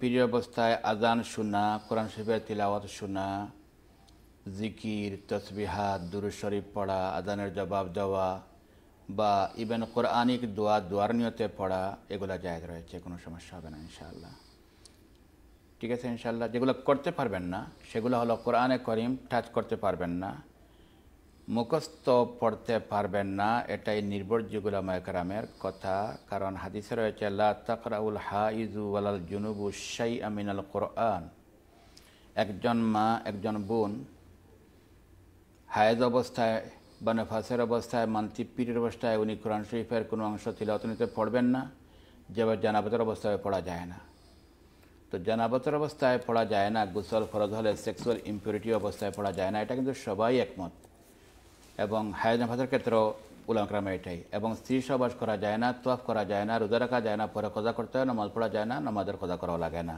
প্রিয় অবস্থায় আজান শোনা কোরআন শরীফের তিলাওয়াত শোনা জিকির তসবিহাত দুরু শরীফ পড়া আজানের জবাব দেওয়া বা ইভেন কোরআনিক দোয়া দোয়ার নিয়তে পড়া এগুলো জায়গা রয়েছে কোনো সমস্যা হবে না ইনশাআল্লাহ ঠিক আছে ইনশাআল্লাহ যেগুলো করতে পারবেন না সেগুলো হলো কোরআনে করিম টাচ করতে পারবেন না মুখস্থ পড়তে পারবেন না এটাই নির্ভরযোগ্য মায়করামের কথা কারণ হাদিসে রয়েছে আল্লাহ তাকরাউল হাইজু আলাল জুনুবু শাই আমিনাল কোরআন একজন মা একজন বোন হায়েজ অবস্থায় বা নেফাসের অবস্থায় মান্তি পীরের অবস্থায় উনি কোরআন শরীফের কোনো অংশ ছিল নিতে পড়বেন না যেভাবে জানাবতের অবস্থায় পড়া যায় না তো জানাবতের অবস্থায় পড়া যায় না গুসল ফরজ হলে সেক্সুয়াল ইম্পিউরিটি অবস্থায় পড়া যায় না এটা কিন্তু সবাই একমত এবং হায়াজামাতের ক্ষেত্রেও উলামক্রামে এটাই এবং স্ত্রী সবাস করা যায় না তোয়াফ করা যায় না রোজা রাখা যায় না পরে খোঁজা করতে হয় নামাজ পড়া যায় না নামাজের খোঁজা করাও লাগে না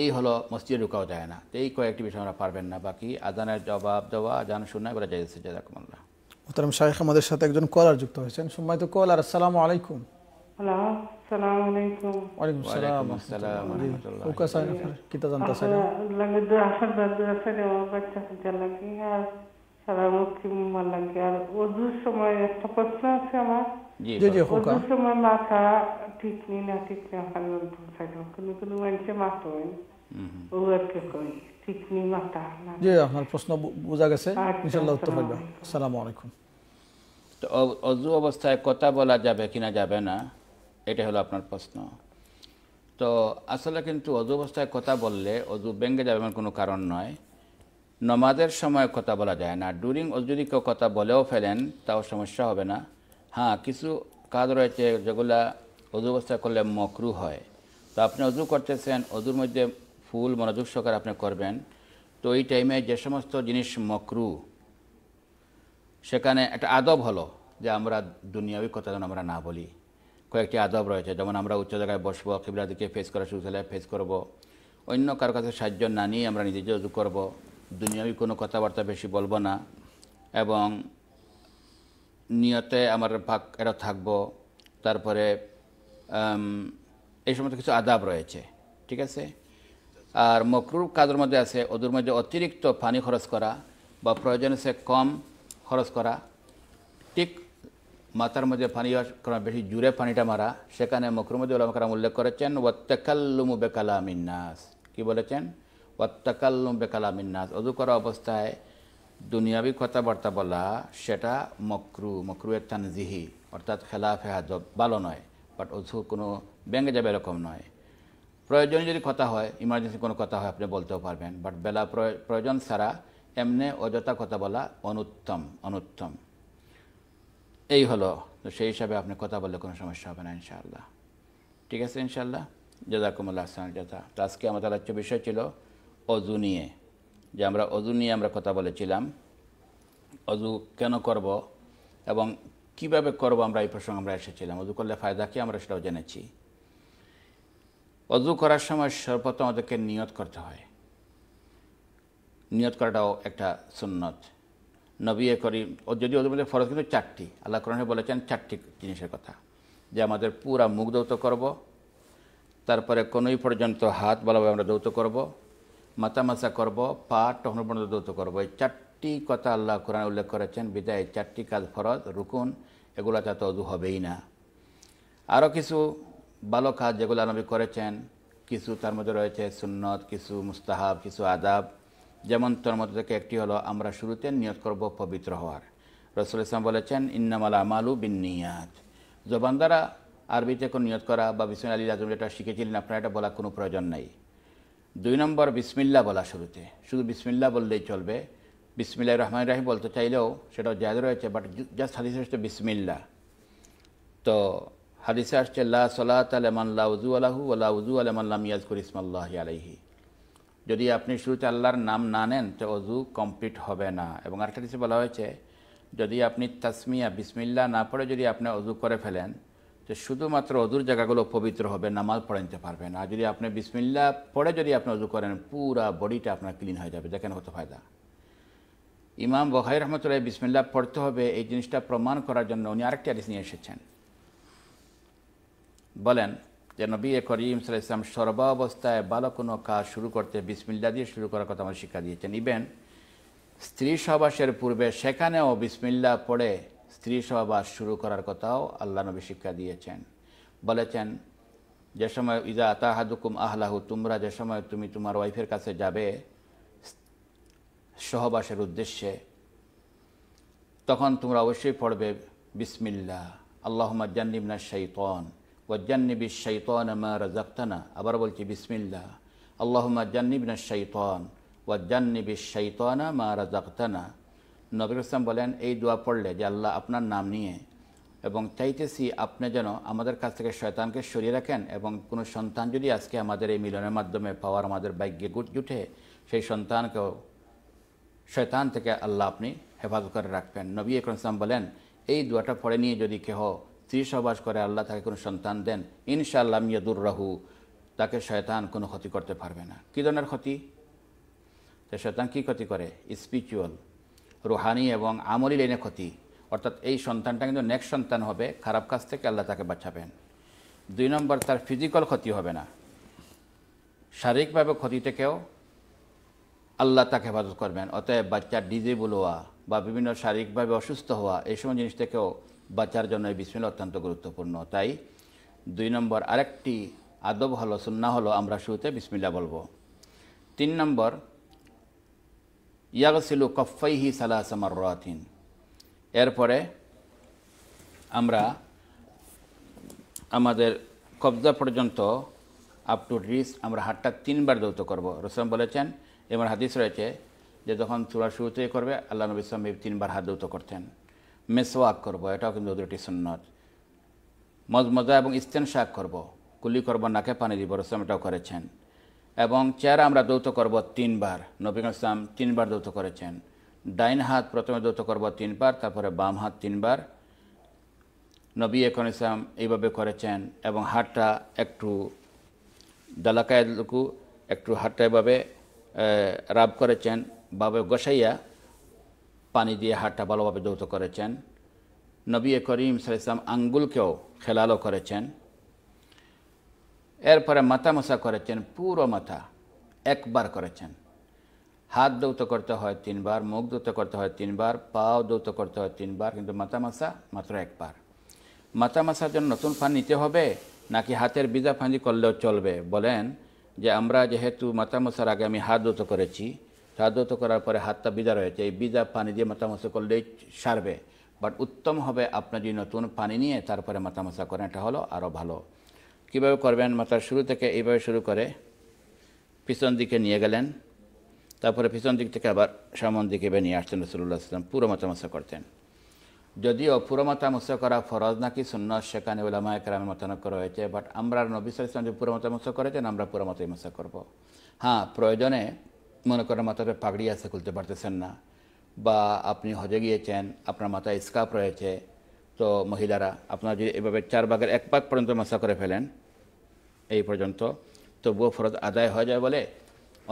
এই হলো মসজিদে ঢুকাও যায় না তো এই কয়েকটি বিষয় আমরা পারবেন না বাকি আজানের জবাব দেওয়া আজান শুনে এবার যাই জাজাকুমুল্লাহ মোহতারাম শাহেখ আমাদের সাথে একজন কলার যুক্ত হয়েছেন সম্মানিত কলার আসসালামু আলাইকুম কিতা জানতে সারা মুক্তি মার আর সময় একটা প্রশ্ন আছে আমার সময় মাথা ঠিক নেই না ঠিক নেই আমার ঠিক নেই মাথা প্রশ্ন গেছে আচ্ছা, অজু অবস্থায় কথা বলা যাবে কিনা যাবে না এটা হলো আপনার প্রশ্ন তো আসলে কিন্তু অজু অবস্থায় কথা বললে অজু ব্যঙ্গে যাবে আমার কোনো কারণ নয় নমাজের সময় কথা বলা যায় না ডুরিং যদি কেউ কথা বলেও ফেলেন তাও সমস্যা হবে না হ্যাঁ কিছু কাজ রয়েছে যেগুলা অজু অবস্থা করলে মকরু হয় তো আপনি অজু করতেছেন অজুর মধ্যে ফুল মনোযোগ সহকার আপনি করবেন তো এই টাইমে যে সমস্ত জিনিস মকরু সেখানে একটা আদব হলো যে আমরা দুনিয়াবি কথা যেন আমরা না বলি কয়েকটি আদব রয়েছে যেমন আমরা উচ্চ জায়গায় বসবো কিবলা দিকে ফেস করা শুরু ফেস করব অন্য কারো কাছে সাহায্য না নিয়ে আমরা নিজে অজু করব দুনিয়াবি কোনো কথাবার্তা বেশি বলবো না এবং নিয়তে আমার ভাগ এটা থাকবো তারপরে এই সমস্ত কিছু আদাব রয়েছে ঠিক আছে আর মকরুর কাজের মধ্যে আছে ওদের মধ্যে অতিরিক্ত পানি খরচ করা বা প্রয়োজন সে কম খরচ করা ঠিক মাথার মধ্যে পানি করা বেশি জুড়ে পানিটা মারা সেখানে মকরুর মধ্যে ওলামকরাম উল্লেখ করেছেন তেকাল্লুমু বেকালা নাস কি বলেছেন ওয়াত্তাকাল্লুম বেকালামিন্নাস অজু করা অবস্থায় দুনিয়াবি কথাবার্তা বলা সেটা মকরু মকরু এক তানজিহি অর্থাৎ খেলাফে হাজব ভালো নয় বাট অজু কোনো ব্যাঙ্গে যাবে এরকম নয় প্রয়োজনে যদি কথা হয় ইমার্জেন্সি কোনো কথা হয় আপনি বলতেও পারবেন বাট বেলা প্রয়োজন ছাড়া এমনি অযথা কথা বলা অনুত্তম অনুত্তম এই হলো তো সেই হিসাবে আপনি কথা বললে কোনো সমস্যা হবে না ইনশাআল্লাহ ঠিক আছে ইনশাআল্লাহ জাজাকুমুল্লাহ আসসালাম জাজা তো আজকে আমাদের আলোচ্য বিষয় ছিল অজু নিয়ে যে আমরা অজু নিয়ে আমরা কথা বলেছিলাম অজু কেন করব এবং কিভাবে করব আমরা এই প্রসঙ্গে আমরা এসেছিলাম অজু করলে ফায়দা কী আমরা সেটাও জেনেছি অজু করার সময় সর্বপ্রথম আমাদেরকে নিয়ত করতে হয় নিয়ত করাটাও একটা সুন্নত নবী করি ও যদি ওদের মধ্যে ফরজ কিন্তু চারটি আল্লাহ কোরআনে বলেছেন চারটি জিনিসের কথা যে আমাদের পুরা মুখ দৌত করব তারপরে কোনোই পর্যন্ত হাত ভালোভাবে আমরা দৌত করব মাতামাসা করব পা তখন পর্যন্ত করব এই চারটি কথা আল্লাহ কোরআন উল্লেখ করেছেন বিদায় চারটি কাজ ফরজ রুকুন এগুলো তা তদু হবেই না আরও কিছু ভালো কাজ যেগুলো নবী করেছেন কিছু তার মধ্যে রয়েছে সুন্নত কিছু মুস্তাহাব কিছু আদাব যেমন তার মধ্যে থেকে একটি হলো আমরা শুরুতে নিয়ত করব পবিত্র হওয়ার রসুল ইসলাম বলেছেন ইন্নামাল আমালু বিন নিয়াত জবান দ্বারা আরবিতে কোনো নিয়ত করা বা বিসমুল আলী আজম যেটা শিখেছিলেন আপনারা এটা বলার কোনো প্রয়োজন নেই দুই নম্বর বিসমিল্লা বলা শুরুতে শুধু বিসমিল্লা বললেই চলবে বিসমিল্লা রহমান রাহিম বলতে চাইলেও সেটা জায়দ রয়েছে বাট জাস্ট হাদিস আসছে বিসমিল্লা তো হাদিসে আসছে লা সলাত তালেমাল্লা উজু আলাহু আল্লাহ উজু আলমাল্লাম ইয়াজকুর ইসমাল্লাহ আলহি যদি আপনি শুরুতে আল্লাহর নাম না নেন তো অজু কমপ্লিট হবে না এবং আরেকটা হাদিসে বলা হয়েছে যদি আপনি তাসমিয়া বিসমিল্লা না পড়ে যদি আপনি অজু করে ফেলেন যে শুধুমাত্র অদূর জায়গাগুলো পবিত্র হবে নামাজ পড়ে নিতে পারবেন আর যদি আপনি বিসমিল্লা পড়ে যদি আপনি অজু করেন পুরা বডিটা আপনার ক্লিন হয়ে যাবে দেখেন হতো ফায়দা ইমাম বহাই রহমতুল্লাহ বিসমিল্লা পড়তে হবে এই জিনিসটা প্রমাণ করার জন্য উনি আরেকটি আদেশ নিয়ে এসেছেন বলেন যে নবী করিম সাল ইসলাম সর্বাবস্থায় বালো কোনো কাজ শুরু করতে বিসমিল্লা দিয়ে শুরু করার কথা আমার শিক্ষা দিয়েছেন ইভেন স্ত্রী সবাসের পূর্বে সেখানেও বিসমিল্লা পড়ে স্ত্রী সহবাস শুরু করার কথাও আল্লাহ নবী শিক্ষা দিয়েছেন বলেছেন যে সময় ইজা তাহাদুকুম আহলাহু তোমরা যে সময় তুমি তোমার ওয়াইফের কাছে যাবে সহবাসের উদ্দেশ্যে তখন তোমরা অবশ্যই পড়বে বিসমিল্লা আল্লাহমা মজ্জান্নিবনা শৈতন ওয়জ্জান্নিবি শৈতন মা রাজাক্তানা আবার বলছি বিসমিল্লা আল্লাহ মজ্জান্নিবনা শৈতন ওয়জ্জান্নিবি শৈতনা মা রাজাক্তানা নবীর ইসলাম বলেন এই দোয়া পড়লে যে আল্লাহ আপনার নাম নিয়ে এবং চাইতেছি আপনি যেন আমাদের কাছ থেকে শয়তানকে সরিয়ে রাখেন এবং কোনো সন্তান যদি আজকে আমাদের এই মিলনের মাধ্যমে পাওয়ার আমাদের ভাগ্যে গুট জুটে সেই সন্তানকেও শয়তান থেকে আল্লাহ আপনি হেফাজত করে রাখবেন নবী ইসলাম বলেন এই দোয়াটা পড়ে নিয়ে যদি কেহ স্ত্রী সহবাস করে আল্লাহ তাকে কোনো সন্তান দেন ইনশাআল্লাহ মিয়াদুর রাহু তাকে শয়তান কোনো ক্ষতি করতে পারবে না কী ধরনের ক্ষতি তো শয়তান কী ক্ষতি করে স্পিরিচুয়াল রুহানি এবং আমলি লেনে ক্ষতি অর্থাৎ এই সন্তানটা কিন্তু নেক্সট সন্তান হবে খারাপ কাজ থেকে আল্লাহ তাকে বাঁচাবেন দুই নম্বর তার ফিজিক্যাল ক্ষতি হবে না শারীরিকভাবে ক্ষতি থেকেও আল্লাহ তাকে হেফাজত করবেন অতএব বাচ্চার ডিজেবল হওয়া বা বিভিন্ন শারীরিকভাবে অসুস্থ হওয়া এই সময় জিনিস থেকেও বাচ্চার জন্য এই বিসমিল অত্যন্ত গুরুত্বপূর্ণ তাই দুই নম্বর আরেকটি আদব হলো সুন্না হলো আমরা শুরুতে বিসমিল্লা বলবো তিন নম্বর ইয়াগসিলু কফাইহি সালাসামার রাতিন এরপরে আমরা আমাদের কবজা পর্যন্ত আপ টু রিস্ক আমরা হাতটা তিনবার দৌত করব রসলাম বলেছেন এবার হাদিস রয়েছে যে যখন চূড়া শুরুতে করবে আল্লাহ নবী ইসলাম তিনবার হাত দৌত করতেন মেসওয়াক করব এটাও কিন্তু দুটি সুন্নত মজমজা এবং ইস্তেন শাক করব কুলি করব নাকে পানি দিব রসলাম এটাও করেছেন এবং চেহারা আমরা দৌত করব তিনবার নবীন ইসলাম তিনবার দৌত করেছেন ডাইন হাত প্রথমে দৌত করব তিনবার তারপরে বাম হাত তিনবার নবী এখন ইসলাম এইভাবে করেছেন এবং হাতটা একটু দালাকায়কু একটু হাতটা এভাবে রাব করেছেন বাবে গসাইয়া পানি দিয়ে হাতটা ভালোভাবে দৌত করেছেন নবী করিম সাল ইসলাম আঙ্গুলকেও খেলালও করেছেন এরপরে মাথা মশা করেছেন পুরো মাথা একবার করেছেন হাত দৌত করতে হয় তিনবার মুখ দৌত করতে হয় তিনবার পাও দৌত করতে হয় তিনবার কিন্তু মাথা মশা মাত্র একবার মাথা মাসার জন্য নতুন ফান নিতে হবে নাকি হাতের বিজা ফাঁজি করলেও চলবে বলেন যে আমরা যেহেতু মাথা মশার আগে আমি হাত দৌত করেছি হাত দৌত করার পরে হাতটা বিজা রয়েছে এই বিজা পানি দিয়ে মাথা মশা করলেই সারবে বাট উত্তম হবে আপনার যদি নতুন পানি নিয়ে তারপরে মাথা মশা করেন এটা হলো আরও ভালো কীভাবে করবেন মাথার শুরু থেকে এইভাবে শুরু করে পিছন দিকে নিয়ে গেলেন তারপরে পিছন দিক থেকে আবার সামন দিকে এবার নিয়ে আসতেন রসুল্লাহ আসলাম পুরো মাতামশা করতেন যদিও পুরো মাথা মাতামশা করা ফরজ নাকি সুন্ন সেখানে ওলামা একরামের মতানক করা হয়েছে বাট আমরা নবী সালাম যে পুরো মাতামশা করেছেন আমরা পুরো মশা করব। হ্যাঁ প্রয়োজনে মনে করেন মাথাতে পাগড়ি আছে খুলতে পারতেছেন না বা আপনি হজে গিয়েছেন আপনার মাথায় স্কাপ রয়েছে তো মহিলারা আপনার যদি এভাবে চার ভাগের এক ভাগ পর্যন্ত মশা করে ফেলেন এই পর্যন্ত তবুও ফরজ আদায় হয়ে যায় বলে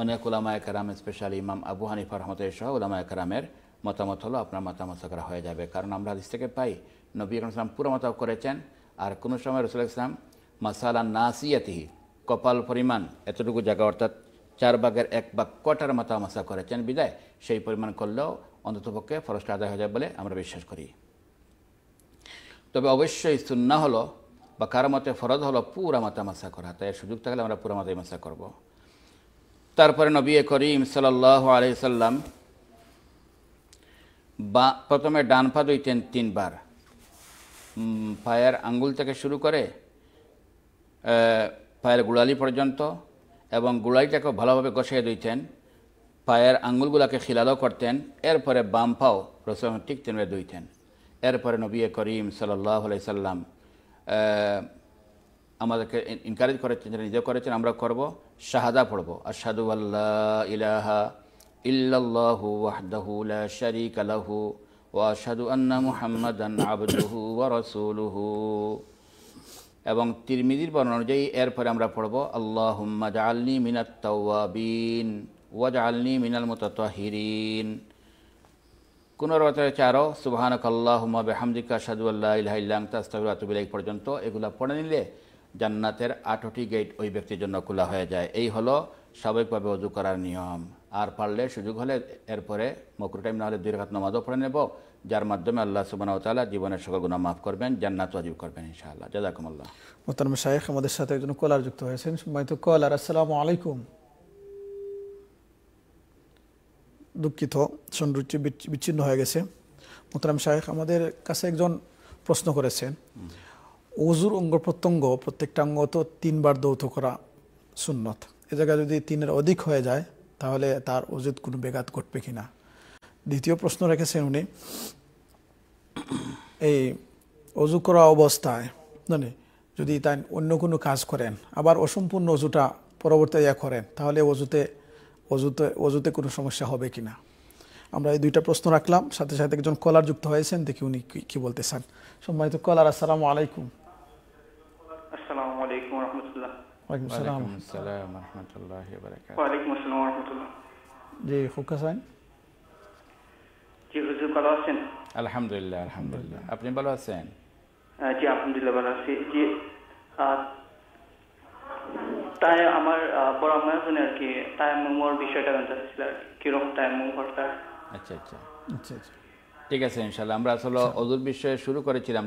অনেক ওলামায় কারাম স্পেশালি ইমাম আবু হানিফার রহমতের সহ ওলামায় কারামের মতামত হলো আপনার মতামত করা হয়ে যাবে কারণ আমরা হাদিস থেকে পাই নবী ইসলাম পুরো মত করেছেন আর কোনো সময় রসুল ইসলাম মাসালা নাসিয়াতিহি কপাল পরিমাণ এতটুকু জায়গা অর্থাৎ চার বাঘের এক বা কটার মাতামাসা করেছেন বিদায় সেই পরিমাণ করলেও অন্ততপক্ষে ফরজটা আদায় হয়ে যাবে বলে আমরা বিশ্বাস করি তবে অবশ্যই সুন্না হলো বা মতে ফরজ হলো পুরা মাতা মাসা করা তাই সুযোগ থাকলে আমরা পুরা মাতায় মাসা করব তারপরে নবী করিম সাল্লাহ আলাইসাল্লাম বা প্রথমে ডান পা দইতেন তিনবার পায়ের আঙ্গুল থেকে শুরু করে পায়ের গুড়ালি পর্যন্ত এবং গুড়ালিটাকে ভালোভাবে গসিয়ে দইতেন পায়ের আঙ্গুলগুলাকে খিলালো করতেন এরপরে বাম পাও রসম ঠিক তেমনি দইতেন এরপরে নবী করিম সাল্লাহ সাল্লাম আমাদেরকে এনকারেজ করেছেন যারা নিজে করেছেন আমরা করব শাহাদা পড়ব আশাদু আল্লাহ ইলাহা ইল্লাল্লাহু ওয়াহদাহু লা শারীকা ও ওয়া আশহাদু আন্না মুহাম্মাদান আবদুহু রসুলহু এবং তিরমিজির বর্ণ অনুযায়ী এরপরে আমরা পড়ব আল্লাহ জাআলনি মিনাত তাওয়াবিন ওয়া জাআলনি মিনাল মুতাতাহহিরিন পুনরচয়চার সুবাহানক আল্লাহমা হামদিকা সাদুল্লাহ ইলাহিল্লাং তাস্তাবির পর্যন্ত এগুলো পড়ে নিলে জান্নাতের আটটি গেট ওই ব্যক্তির জন্য খোলা হয়ে যায় এই হলো স্বাভাবিকভাবে অজু করার নিয়ম আর পারলে সুযোগ হলে এরপরে মকরু টাইম না হলে দুই রাত নামাজও পড়ে নেব যার মাধ্যমে আল্লাহ সুবাহ তালা জীবনের সকল গুণা মাফ করবেন জান্নাত ওয়াজিব করবেন ইনশাআল্লাহ জাজাকুম আল্লাহ মোতারম শাহেখ আমাদের সাথে একজন কলার যুক্ত হয়েছেন সম্মানিত কলার আসসালামু আলাইকুম দুঃখিত সৌন্দর্য বিচ্ছিন্ন হয়ে গেছে মোতারাম শাহেখ আমাদের কাছে একজন প্রশ্ন করেছেন অজুর অঙ্গ প্রত্যঙ্গ প্রত্যেকটা অঙ্গ তো তিনবার দৌত করা সুন্নত এ জায়গায় যদি তিনের অধিক হয়ে যায় তাহলে তার অজুত কোনো বেঘাত ঘটবে কি না দ্বিতীয় প্রশ্ন রেখেছেন উনি এই অজু করা অবস্থায় জানি মানে যদি তাই অন্য কোনো কাজ করেন আবার অসম্পূর্ণ অজুটা পরবর্তী করেন তাহলে অজুতে অজুতে অজুতে কোনো সমস্যা হবে কি না আমরা এই দুইটা প্রশ্ন রাখলাম সাথে সাথে একজন কলার যুক্ত হয়েছেন দেখি উনি কি বলতে চান সম্মানিত কলার আসসালাম আলাইকুম আলহামদুলিল্লাহ আপনি ভালো আছেন জি আলহামদুলিল্লাহ ভালো আছি তাই আমার বড় আর কি বিষয়টা জানতে আর কি কিরকম আচ্ছা আচ্ছা আচ্ছা আচ্ছা ঠিক আছে ইনশাল্লাহ আমরা আসলে আচ্ছা। অজুর বিষয়ে শুরু করেছিলাম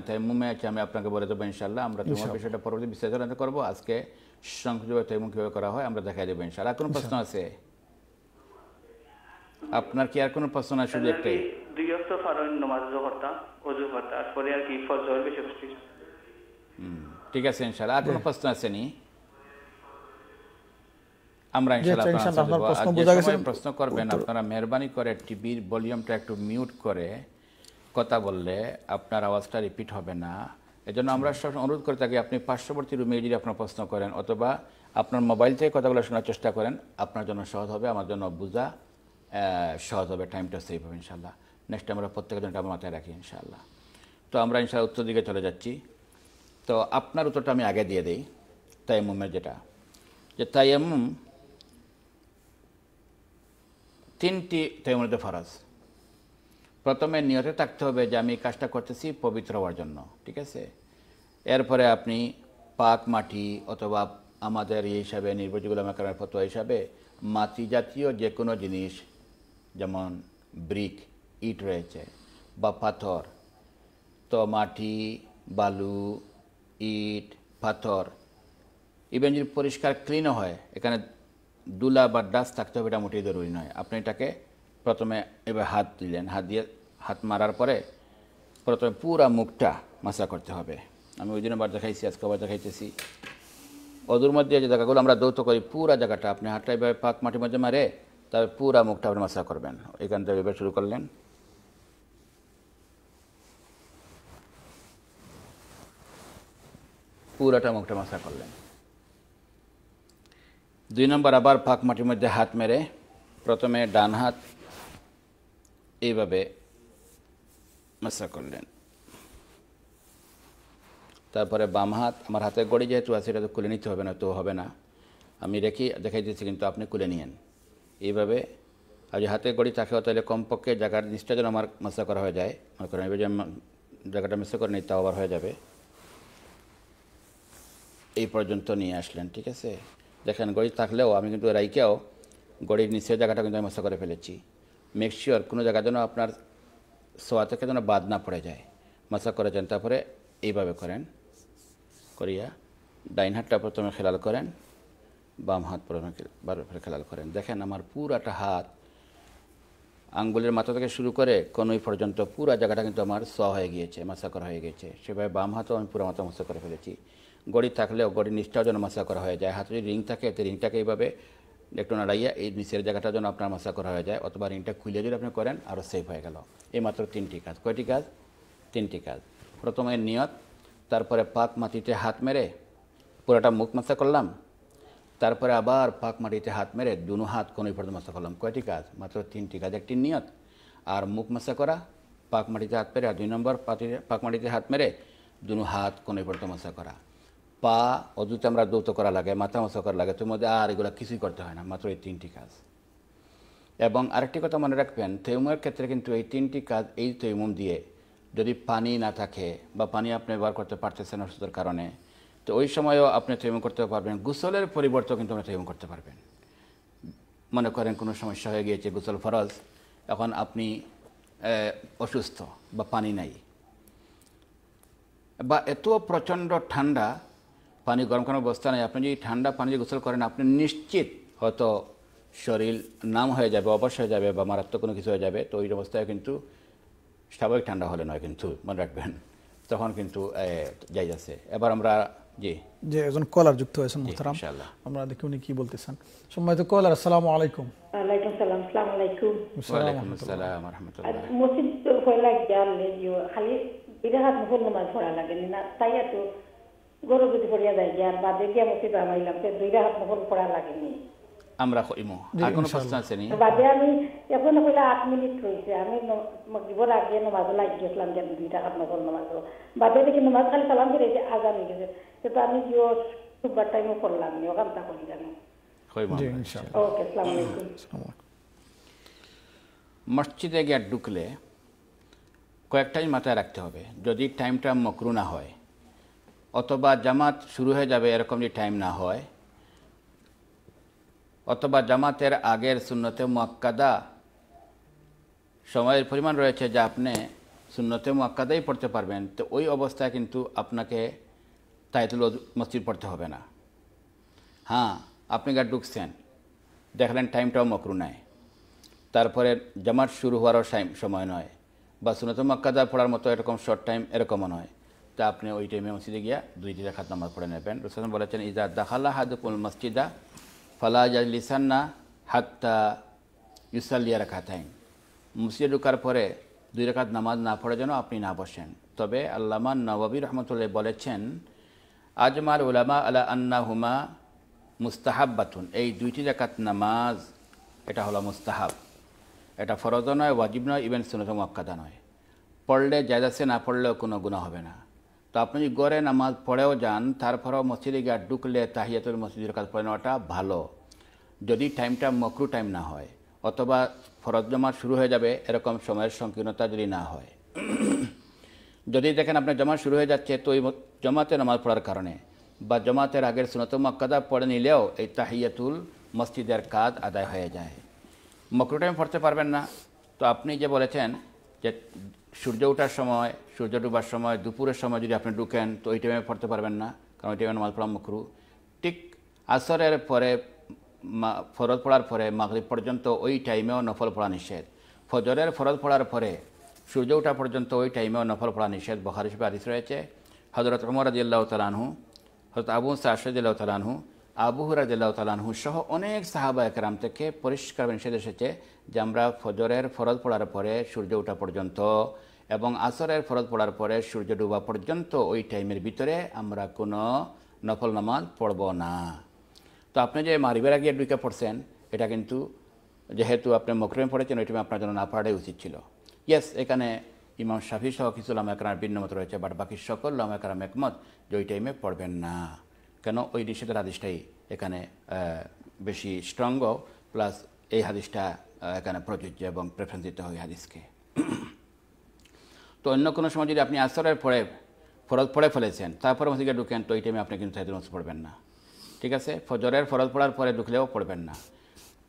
আছে আমি আপনাকে বলে দেবো ইনশাল্লাহ আমরা তোমার বিষয়টা পরবর্তী করবো আজকে কীভাবে করা হয় আমরা দেখাই দেবো ইনশাল্লাহ কোনো প্রশ্ন আছে আপনার কি আর কোনো প্রশ্ন আছে শুধু একটাই দুই অক্ত ফারণ নামাজ করতাম অজু করতাম তারপরে আর কি ফজর ঠিক আছে ইনশাল্লাহ আর কোনো হ্যাঁ। প্রশ্ন নি আমরা ইনশাআল্লাহ প্রশ্ন করবেন আপনারা মেহরবানি করে টিভির ভলিউমটা একটু মিউট করে কথা বললে আপনার আওয়াজটা রিপিট হবে না এজন্য আমরা অনুরোধ করে থাকি আপনি পার্শ্ববর্তী রুমে যদি আপনার প্রশ্ন করেন অথবা আপনার মোবাইল থেকে কথাগুলো শোনার চেষ্টা করেন আপনার জন্য সহজ হবে আমার জন্য বোঝা সহজ হবে টাইমটা সেভ হবে ইনশাল্লাহ নেক্সট আমরা প্রত্যেকের জন্য মাথায় রাখি ইনশাল্লাহ তো আমরা ইনশাল্লাহ উত্তর দিকে চলে যাচ্ছি তো আপনার উত্তরটা আমি আগে দিয়ে দিই তাইমুমের যেটা যে তাইমুম তিনটি তৈমুরিতে ফরাজ প্রথমে নিয়তে থাকতে হবে যে আমি কাজটা করতেছি পবিত্র হওয়ার জন্য ঠিক আছে এরপরে আপনি পাক মাটি অথবা আমাদের এই হিসাবে নির্ভরযোগ্য আমার ফতোয়া হিসাবে মাটি জাতীয় যে কোনো জিনিস যেমন ব্রিক ইট রয়েছে বা পাথর তো মাটি বালু ইট পাথর ইভেন যদি পরিষ্কার ক্লিনও হয় এখানে দুলা বা ডাস থাকতে হবে এটা মোটেই জরুরি নয় আপনি এটাকে প্রথমে এবার হাত দিলেন হাত দিয়ে হাত মারার পরে প্রথমে পুরা মুখটা মাসা করতে হবে আমি ওই জন্য আবার দেখাইছি আজকে আবার দেখাইতেছি অদূর মধ্যে যে জায়গাগুলো আমরা দৌত করি পুরা জায়গাটা আপনি হাতটা এভাবে পাক মাটির মধ্যে মারে তবে পুরা মুখটা আপনি মাসা করবেন এখান থেকে এবার শুরু করলেন পুরাটা মুখটা মাসা করলেন দুই নম্বর আবার ফাঁক মাটির মধ্যে হাত মেরে প্রথমে ডান হাত এইভাবে মাসা করলেন তারপরে বাম হাত আমার হাতে গড়ি যেহেতু আছে এটা তো খুলে নিতে হবে না তো হবে না আমি রেখি দেখাই দিচ্ছি কিন্তু আপনি খুলে নিয়েন এইভাবে আর যদি হাতে গড়ি থাকে তাহলে কমপক্ষে জায়গার নিশ্চয় যেন আমার মাসা করা হয়ে যায় মনে করেন এবার যে জায়গাটা মিসা করে নিই তাও আবার হয়ে যাবে এই পর্যন্ত নিয়ে আসলেন ঠিক আছে দেখেন গড়ি থাকলেও আমি কিন্তু রাইকেও গড়ির নিচের জায়গাটা কিন্তু আমি মশা করে ফেলেছি মেক শিওর কোনো জায়গা যেন আপনার সোয়া থেকে যেন বাদ না পড়ে যায় মশা করে যান তারপরে এইভাবে করেন করিয়া ডাইন হাতটা প্রথমে খেলাল করেন বাম হাত প্রথমে বারবার খেলাল করেন দেখেন আমার পুরাটা হাত আঙ্গুলের মাথা থেকে শুরু করে কনুই পর্যন্ত পুরো জায়গাটা কিন্তু আমার সোয়া হয়ে গিয়েছে মশা করা হয়ে গেছে সেভাবে বাম হাতও আমি পুরো মাথা মশা করে ফেলেছি গড়ি থাকলেও গড়ি নিষ্ঠার যেন মাসা করা হয়ে যায় হাতে যদি রিং থাকে এতে রিংটাকে এইভাবে একটু নাড়াইয়া এই নিচের জায়গাটা যেন আপনার মাসা করা হয়ে যায় অথবা রিংটা খুলে যদি আপনি করেন আরও সেফ হয়ে গেল এই মাত্র তিনটি কাজ কয়টি কাজ তিনটি কাজ প্রথমে নিয়ত তারপরে পাক মাটিতে হাত মেরে পুরোটা মুখ মাসা করলাম তারপরে আবার পাক মাটিতে হাত মেরে দুনো হাত কোনো পর্যন্ত মাসা করলাম কয়টি কাজ মাত্র তিনটি কাজ একটি নিয়ত আর মুখ মাসা করা পাক মাটিতে হাত মেরে আর দুই নম্বর পাক মাটিতে হাত মেরে দুনো হাত কোনো পর্যন্ত মাসা করা পা অযুতে আমরা দৌত করা লাগে মাথা মশা করা লাগে তোর মধ্যে আর এগুলো কিছুই করতে হয় না মাত্র এই তিনটি কাজ এবং আরেকটি কথা মনে রাখবেন তৈমুমের ক্ষেত্রে কিন্তু এই তিনটি কাজ এই তৈমুম দিয়ে যদি পানি না থাকে বা পানি আপনি ব্যবহার করতে পারতেছেন অসুস্থতার কারণে তো ওই সময়ও আপনি তেমুম করতে পারবেন গুসলের পরিবর্তে কিন্তু আপনি তেমুম করতে পারবেন মনে করেন কোনো সমস্যা হয়ে গিয়েছে গুসল ফরজ এখন আপনি অসুস্থ বা পানি নাই বা এত প্রচণ্ড ঠান্ডা পানি গরম করার অবস্থা নেই আপনি যদি ঠান্ডা পানি গোসল করেন আপনি নিশ্চিত হয়তো শরীর নাম হয়ে যাবে অবশ হয়ে যাবে বা মারাত্মক কোনো কিছু হয়ে যাবে তো ওই অবস্থায় কিন্তু স্বাভাবিক ঠান্ডা হলে নয় কিন্তু মনে রাখবেন তখন কিন্তু যাই আছে এবার আমরা জি যে একজন কলার যুক্ত হয়েছেন মোহতারাম আমরা দেখি উনি কি বলতেছেন সম্মানিত কলার আসসালামু আলাইকুম সালাম আলাইকুম আলাইকুম মসজিদ হয়ে লাগে খালি বিরাট পড়া লাগে না তাই গরু পড়িয়া আর বাদে গিয়া দুইটা হাত মুখর পড়া লাগেনি আমরা কইমু আর কোনো প্রশ্ন আছে নি বাদে আমি এখন কইলা 8 মিনিট হইছে আমি মগরিবর আগে লাগি গেছিলাম যে দুইটা হাত মুখর নামাজ বাদে দেখি খালি সালাম যে আজান হয়ে গেছে তো আমি জিও খুব টাইমও করলাম নি ওখান তা করি জানো ওকে আসসালামু আলাইকুম মসজিদে গিয়ে ঢুকলে কয়েকটাই মাথায় রাখতে হবে যদি টাইমটা মকরু না হয় অথবা জামাত শুরু হয়ে যাবে এরকম যদি টাইম না হয় অথবা জামাতের আগের শূন্যতে মোয়াক্কাদা সময়ের পরিমাণ রয়েছে যা আপনি শূন্যতে মোয়াক্কাদাই পড়তে পারবেন তো ওই অবস্থায় কিন্তু আপনাকে তাইতুল মসজিদ পড়তে হবে না হ্যাঁ আপনি গা ঢুকছেন দেখলেন টাইমটাও মকরু নাই তারপরে জামাত শুরু হওয়ারও সময় নয় বা শূন্যতে মাক্কাদা পড়ার মতো এরকম শর্ট টাইম এরকমও নয় তা আপনি ওই টাইমে মসজিদে গিয়া দুইটি রাখাত নামাজ পড়ে নেবেন রসুল বলেছেন ইজা দাখালা হাদুকুল মসজিদা ফালা লিসান্না হাত্তা ইউসাল্লিয়া রাখাতাইন মসজিদে ঢুকার পরে দুই রেখাত নামাজ না পড়ে যেন আপনি না বসেন তবে আল্লামা নবাবী রহমতুল্লাহ বলেছেন আজমাল উলামা আলা আন্না হুমা বাথুন এই দুইটি রাকাত নামাজ এটা হলো মুস্তাহাব এটা ফরজ নয় ওয়াজিব নয় ইভেন সুনত মক্কাদা নয় পড়লে জায়দাসে না পড়লেও কোনো গুণা হবে না তো আপনি যদি গড়ে নামাজ পড়েও যান তারপরেও মসজিদে গিয়ে ঢুকলে তাহিয়াতুল মসজিদের কাজ পড়ে নেওয়াটা ভালো যদি টাইমটা মকরু টাইম না হয় অথবা ফরজ জমা শুরু হয়ে যাবে এরকম সময়ের সংকীর্ণতা যদি না হয় যদি দেখেন আপনার জমা শুরু হয়ে যাচ্ছে তো ওই জমাতে নামাজ পড়ার কারণে বা জমাতের আগের সুনত মক্কাদা পড়ে নিলেও এই তাহিয়াতুল মসজিদের কাজ আদায় হয়ে যায় মকরু টাইম পড়তে পারবেন না তো আপনি যে বলেছেন যে সূর্য ওঠার সময় সূর্য ডুবার সময় দুপুরের সময় যদি আপনি ঢুকেন তো ওই টাইমে পড়তে পারবেন না কারণ ওই টাইমে মালপড়া মুখরু ঠিক আসরের পরে ফরত পড়ার পরে মাগরিব পর্যন্ত ওই টাইমেও নফল পড়া নিষেধ ফজরের ফরজ পড়ার পরে সূর্য ওঠা পর্যন্ত ওই টাইমেও নফল পড়া নিষেধ হিসেবে বারিস রয়েছে হজরত উমর রাজিয়াল্লাহ তালানহু হজরত আবু সাহসাদিল্লাহ তালানহু আবু হুরাজাল্লাহ তালানহু সহ অনেক সাহাবা একরাম থেকে পরিষ্কার নিষেধ এসেছে যে আমরা ফজরের ফরজ পড়ার পরে সূর্য ওঠা পর্যন্ত এবং আসরের ফরজ পড়ার পরে সূর্য ডুবা পর্যন্ত ওই টাইমের ভিতরে আমরা কোনো নফল নামাজ পড়ব না তো আপনি যে মারিবের আগে ডুকে পড়ছেন এটা কিন্তু যেহেতু আপনি মকরমে পড়েছেন ওই টাইমে আপনার জন্য না পড়াটাই উচিত ছিল ইয়েস এখানে ইমাম শাফি সহ কিছু লামাকার ভিন্নমত রয়েছে বাট বাকি সকল লামাকার একমত যে ওই টাইমে পড়বেন না কেন ওই নিষেধের হাদিসটাই এখানে বেশি স্ট্রঙ্গ প্লাস এই হাদিসটা এখানে প্রযোজ্য এবং প্রেফারেন্স দিতে হয় হাদিসকে তো অন্য কোনো সময় যদি আপনি আসরের পরে ফরজ পড়ে ফেলেছেন তারপরে মসজিদে ঢুকেন তো এই টাইমে আপনি কিন্তু সাইদুল নসুল পড়বেন না ঠিক আছে ফজরের ফরজ পড়ার পরে ঢুকলেও পড়বেন না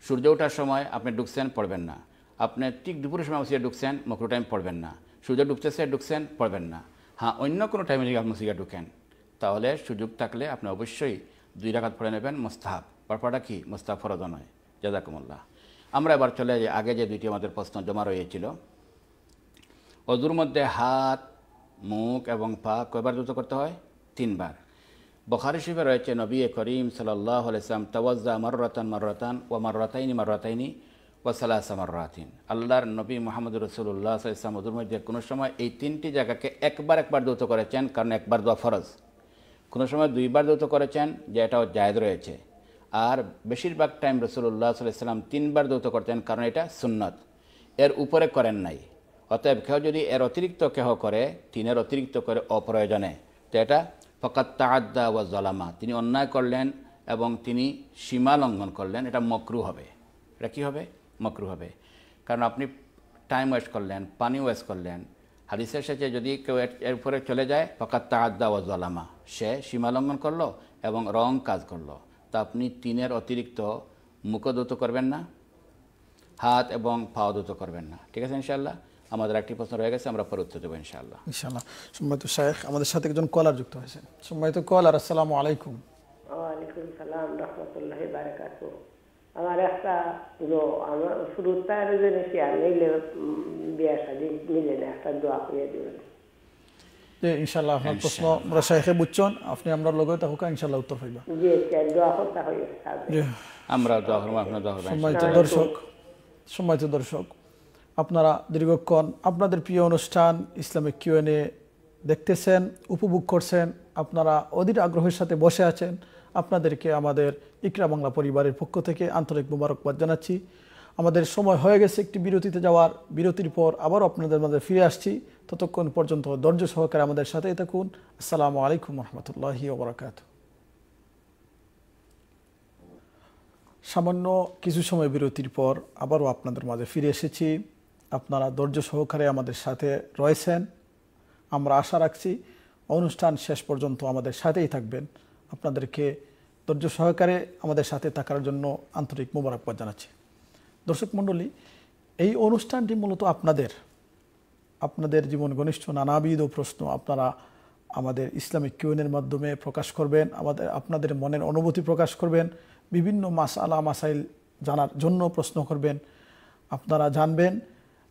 সূর্য ওঠার সময় আপনি ঢুকছেন পড়বেন না আপনি ঠিক দুপুরের সময় মসজিদে ঢুকছেন মকরু টাইম পড়বেন না সূর্য ডুবতেছে ঢুকছেন পড়বেন না হ্যাঁ অন্য কোনো টাইমে যদি আপনি মসজিদে ঢুকেন তাহলে সুযোগ থাকলে আপনি অবশ্যই দুই রাখাত পড়ে নেবেন মোস্তাহাব পরপাটা কি মোস্তাহ ফরজ নয় জাজাকুমুল্লাহ আমরা এবার চলে যাই আগে যে দুইটি আমাদের প্রশ্ন জমা রয়েছিল অদুর মধ্যে হাত মুখ এবং পা কয়বার দ্রুত করতে হয় তিনবার বখারি শিবে রয়েছে নবী করিম সাল্লাহ আলাইসলাম তওয়াজ্জা মর রতান ও মর রতাইনি ও সালাসা রাতিন আল্লাহর নবী মোহাম্মদ রসুল্লাহ ইসলাম ওদুর মধ্যে কোনো সময় এই তিনটি জায়গাকে একবার একবার দ্রুত করেছেন কারণ একবার দোয়া ফরজ কোনো সময় দুইবার দৌত করেছেন যে এটাও জায়দ রয়েছে আর বেশিরভাগ টাইম রসুল্লাহ সাল্লাম তিনবার দৌত করতেন কারণ এটা সুন্নত এর উপরে করেন নাই অতএব কেউ যদি এর অতিরিক্ত কেহ করে তিনের অতিরিক্ত করে অপ্রয়োজনে তো এটা ফকাত তাহাদ্দা ওয়া জলামা তিনি অন্যায় করলেন এবং তিনি সীমা লঙ্ঘন করলেন এটা মকরু হবে এটা কী হবে মকরু হবে কারণ আপনি টাইম ওয়েস্ট করলেন পানি ওয়েস্ট করলেন হাদিসের সাথে যদি কেউ এর উপরে চলে যায় ফকাত তাহাদ্দা ওয়া জলামা সে সীমালঙ্ঘন করলো এবং রং কাজ করলো তা আপনি তিনের অতিরিক্ত মুখদ্রুত করবেন না হাত এবং পাও দ্রুত করবেন না ঠিক আছে ইনশাল্লাহ আমাদের একটি প্রশ্ন রয়ে গেছে আমরা পরে উত্তর দেবো ইনশাল্লাহ ইনশাল্লাহ সম্মানিত শেখ আমাদের সাথে একজন কলার যুক্ত হয়েছে সম্মানিত কলার আসসালামু আলাইকুম ওয়ালাইকুম সালাম রহমতুল্লাহ বারাকাতু আমার একটা আমার শুরুতে তার জন্য আর নিলে বিয়ে শাদি মিলে না একটা দোয়া করে দেবেন যে ইনশাল্লাহ আপনার প্রশ্ন আমরা শেখে বুঝছেন আপনি আমরা লগে থাকুক ইনশাল্লাহ উত্তর পাইবা আমরা দর্শক সম্মানিত দর্শক আপনারা দীর্ঘক্ষণ আপনাদের প্রিয় অনুষ্ঠান ইসলামিক কিউএনএ দেখতেছেন উপভোগ করছেন আপনারা অধীর আগ্রহের সাথে বসে আছেন আপনাদেরকে আমাদের ইকরা বাংলা পরিবারের পক্ষ থেকে আন্তরিক মুবারকবাদ জানাচ্ছি আমাদের সময় হয়ে গেছে একটি বিরতিতে যাওয়ার বিরতির পর আবার আপনাদের মাঝে ফিরে আসছি ততক্ষণ পর্যন্ত ধৈর্য সহকারে আমাদের সাথেই থাকুন আসসালামু আলাইকুম রহমতুল্লাহি ওবরাকাত সামান্য কিছু সময় বিরতির পর আবারও আপনাদের মাঝে ফিরে এসেছি আপনারা ধৈর্য সহকারে আমাদের সাথে রয়েছেন আমরা আশা রাখছি অনুষ্ঠান শেষ পর্যন্ত আমাদের সাথেই থাকবেন আপনাদেরকে ধৈর্য সহকারে আমাদের সাথে থাকার জন্য আন্তরিক মোবারকবাদ জানাচ্ছি দর্শক মণ্ডলী এই অনুষ্ঠানটি মূলত আপনাদের আপনাদের জীবন ঘনিষ্ঠ নানাবিধ প্রশ্ন আপনারা আমাদের ইসলামিক কিউনের মাধ্যমে প্রকাশ করবেন আমাদের আপনাদের মনের অনুভূতি প্রকাশ করবেন বিভিন্ন মাসালা মাসাইল জানার জন্য প্রশ্ন করবেন আপনারা জানবেন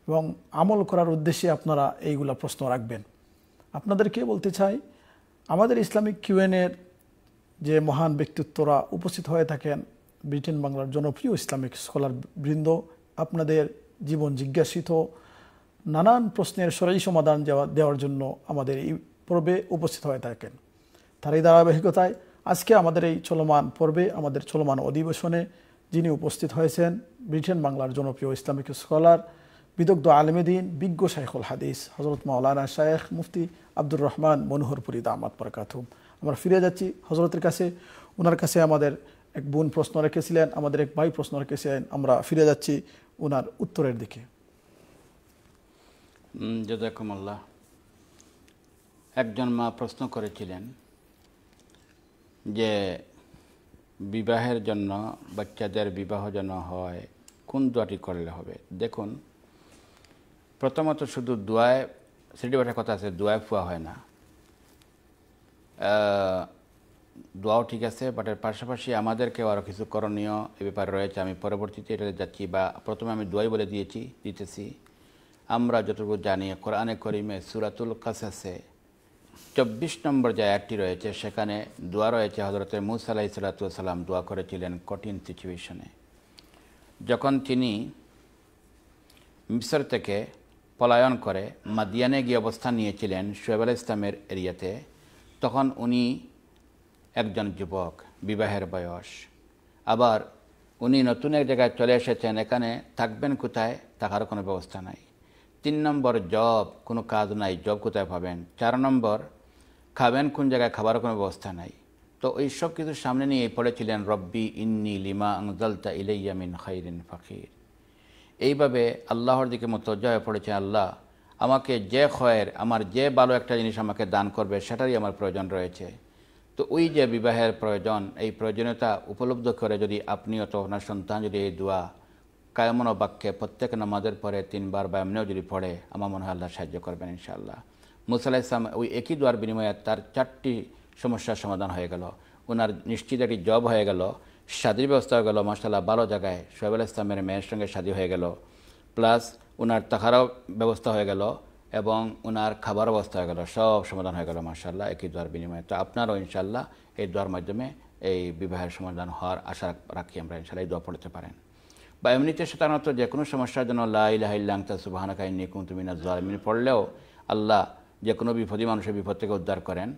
এবং আমল করার উদ্দেশ্যে আপনারা এইগুলা প্রশ্ন রাখবেন আপনাদেরকে বলতে চাই আমাদের ইসলামিক কিউএনের যে মহান ব্যক্তিত্বরা উপস্থিত হয়ে থাকেন ব্রিটেন বাংলার জনপ্রিয় ইসলামিক স্কলার বৃন্দ আপনাদের জীবন জিজ্ঞাসিত নানান প্রশ্নের সরাই সমাধান দেওয়ার জন্য আমাদের এই পর্বে উপস্থিত হয়ে থাকেন তার এই ধারাবাহিকতায় আজকে আমাদের এই চলমান পর্বে আমাদের চলমান অধিবেশনে যিনি উপস্থিত হয়েছেন ব্রিটেন বাংলার জনপ্রিয় ইসলামিক স্কলার বিদগ্ধ আলমেদিন বিজ্ঞ শাইখুল হাদিস হজরত মাওলানা শায়েখ মুফতি আব্দুর রহমান মনোহরপুরি দামাত পরকাথুম আমরা ফিরে যাচ্ছি হজরতের কাছে ওনার কাছে আমাদের এক বোন প্রশ্ন রেখেছিলেন আমাদের এক ভাই প্রশ্ন রেখেছিলেন আমরা ফিরে যাচ্ছি ওনার উত্তরের দিকে জজাকুমাল্লাহ একজন মা প্রশ্ন করেছিলেন যে বিবাহের জন্য বাচ্চাদের বিবাহ যেন হয় কোন দোয়াটি করলে হবে দেখুন প্রথমত শুধু দোয়ায় সেটি কথা আছে দোয়ায় ফুয়া হয় না দোয়াও ঠিক আছে বাট এর পাশাপাশি আমাদেরকেও আরও কিছু করণীয় এ ব্যাপারে রয়েছে আমি পরবর্তীতে এটা যাচ্ছি বা প্রথমে আমি দোয়াই বলে দিয়েছি দিতেছি আমরা যতটুকু জানি কোরআনে করিমে সুরাতুল কাসাসে চব্বিশ নম্বর যে আয়াতটি রয়েছে সেখানে দোয়া রয়েছে হজরতে মুসা আলাহি সাল্লাতুসাল্লাম দোয়া করেছিলেন কঠিন সিচুয়েশনে যখন তিনি মিশর থেকে পলায়ন করে মাদিয়ানে গিয়ে অবস্থান নিয়েছিলেন শোয়েব আল ইসলামের এরিয়াতে তখন উনি একজন যুবক বিবাহের বয়স আবার উনি নতুন এক জায়গায় চলে এসেছেন এখানে থাকবেন কোথায় থাকার কোনো ব্যবস্থা নাই তিন নম্বর জব কোনো কাজ নাই জব কোথায় পাবেন চার নম্বর খাবেন কোন জায়গায় খাবার কোনো ব্যবস্থা নাই তো সব কিছু সামনে নিয়ে পড়েছিলেন রব্বি ইন্নি লিমা আংজালতা ইলাইয়ামিন খাইরিন ফাকির এইভাবে আল্লাহর দিকে মতজ্জা হয়ে পড়েছে আল্লাহ আমাকে যে খয়ের আমার যে ভালো একটা জিনিস আমাকে দান করবে সেটারই আমার প্রয়োজন রয়েছে তো ওই যে বিবাহের প্রয়োজন এই প্রয়োজনীয়তা উপলব্ধ করে যদি আপনি অথবা আপনার সন্তান যদি এই দোয়া কায়মন বাক্যে প্রত্যেক নামাজের পরে তিনবার বা এমনিও যদি পড়ে আমার মনে হয় আল্লাহ সাহায্য করবেন ইনশাআল্লাহ মুসাল্লাহ ইসলাম ওই একই দোয়ার বিনিময়ে তার চারটি সমস্যার সমাধান হয়ে গেল ওনার নিশ্চিত একটি জব হয়ে গেল সাদির ব্যবস্থা হয়ে গেল মাসাল্লাহ ভালো জায়গায় সোহেব আল ইসলামের মেয়ের সঙ্গে শাদী হয়ে গেল প্লাস ওনার তাহারাও ব্যবস্থা হয়ে গেল এবং ওনার খাবার অবস্থা হয়ে গেল সব সমাধান হয়ে গেল মার্শাল্লাহ একই দোয়ার বিনিময়ে তো আপনারও ইনশাল্লাহ এই দোয়ার মাধ্যমে এই বিবাহের সমাধান হওয়ার আশা রাখি আমরা ইনশাল্লাহ এই দোয়া পড়তে পারেন বা এমনিতে সাধারণত যে কোনো সমস্যার জন্য তা সুবাহানা কাহিনী কুন্তুমিনা জালমিন পড়লেও আল্লাহ যে কোনো বিপদী মানুষের বিপদ থেকে উদ্ধার করেন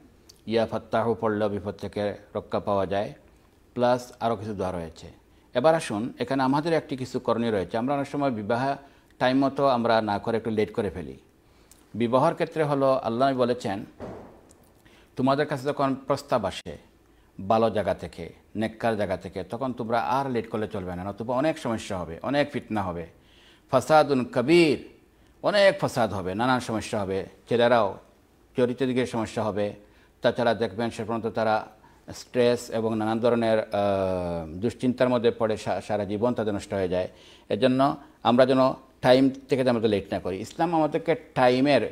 ইয়া ফত্তাহ পড়লেও বিপদ থেকে রক্ষা পাওয়া যায় প্লাস আরও কিছু দোয়া রয়েছে এবার আসুন এখানে আমাদের একটি কিছু করণীয় রয়েছে আমরা অনেক সময় বিবাহ টাইম মতো আমরা না করে একটু লেট করে ফেলি বিবাহর ক্ষেত্রে হলো আল্লাহ বলেছেন তোমাদের কাছে যখন প্রস্তাব আসে ভালো জায়গা থেকে নেককার জায়গা থেকে তখন তোমরা আর লেট করলে চলবে না নতুবা অনেক সমস্যা হবে অনেক ফিটনা হবে ফাসাদুন কবির অনেক ফাসাদ হবে নানান সমস্যা হবে ছেলেরাও চরিত্র দিকের সমস্যা হবে তাছাড়া দেখবেন সে পর্যন্ত তারা স্ট্রেস এবং নানান ধরনের দুশ্চিন্তার মধ্যে পড়ে সারা জীবন তাদের নষ্ট হয়ে যায় এজন্য আমরা যেন টাইম থেকে আমরা লেট না করি ইসলাম আমাদেরকে টাইমের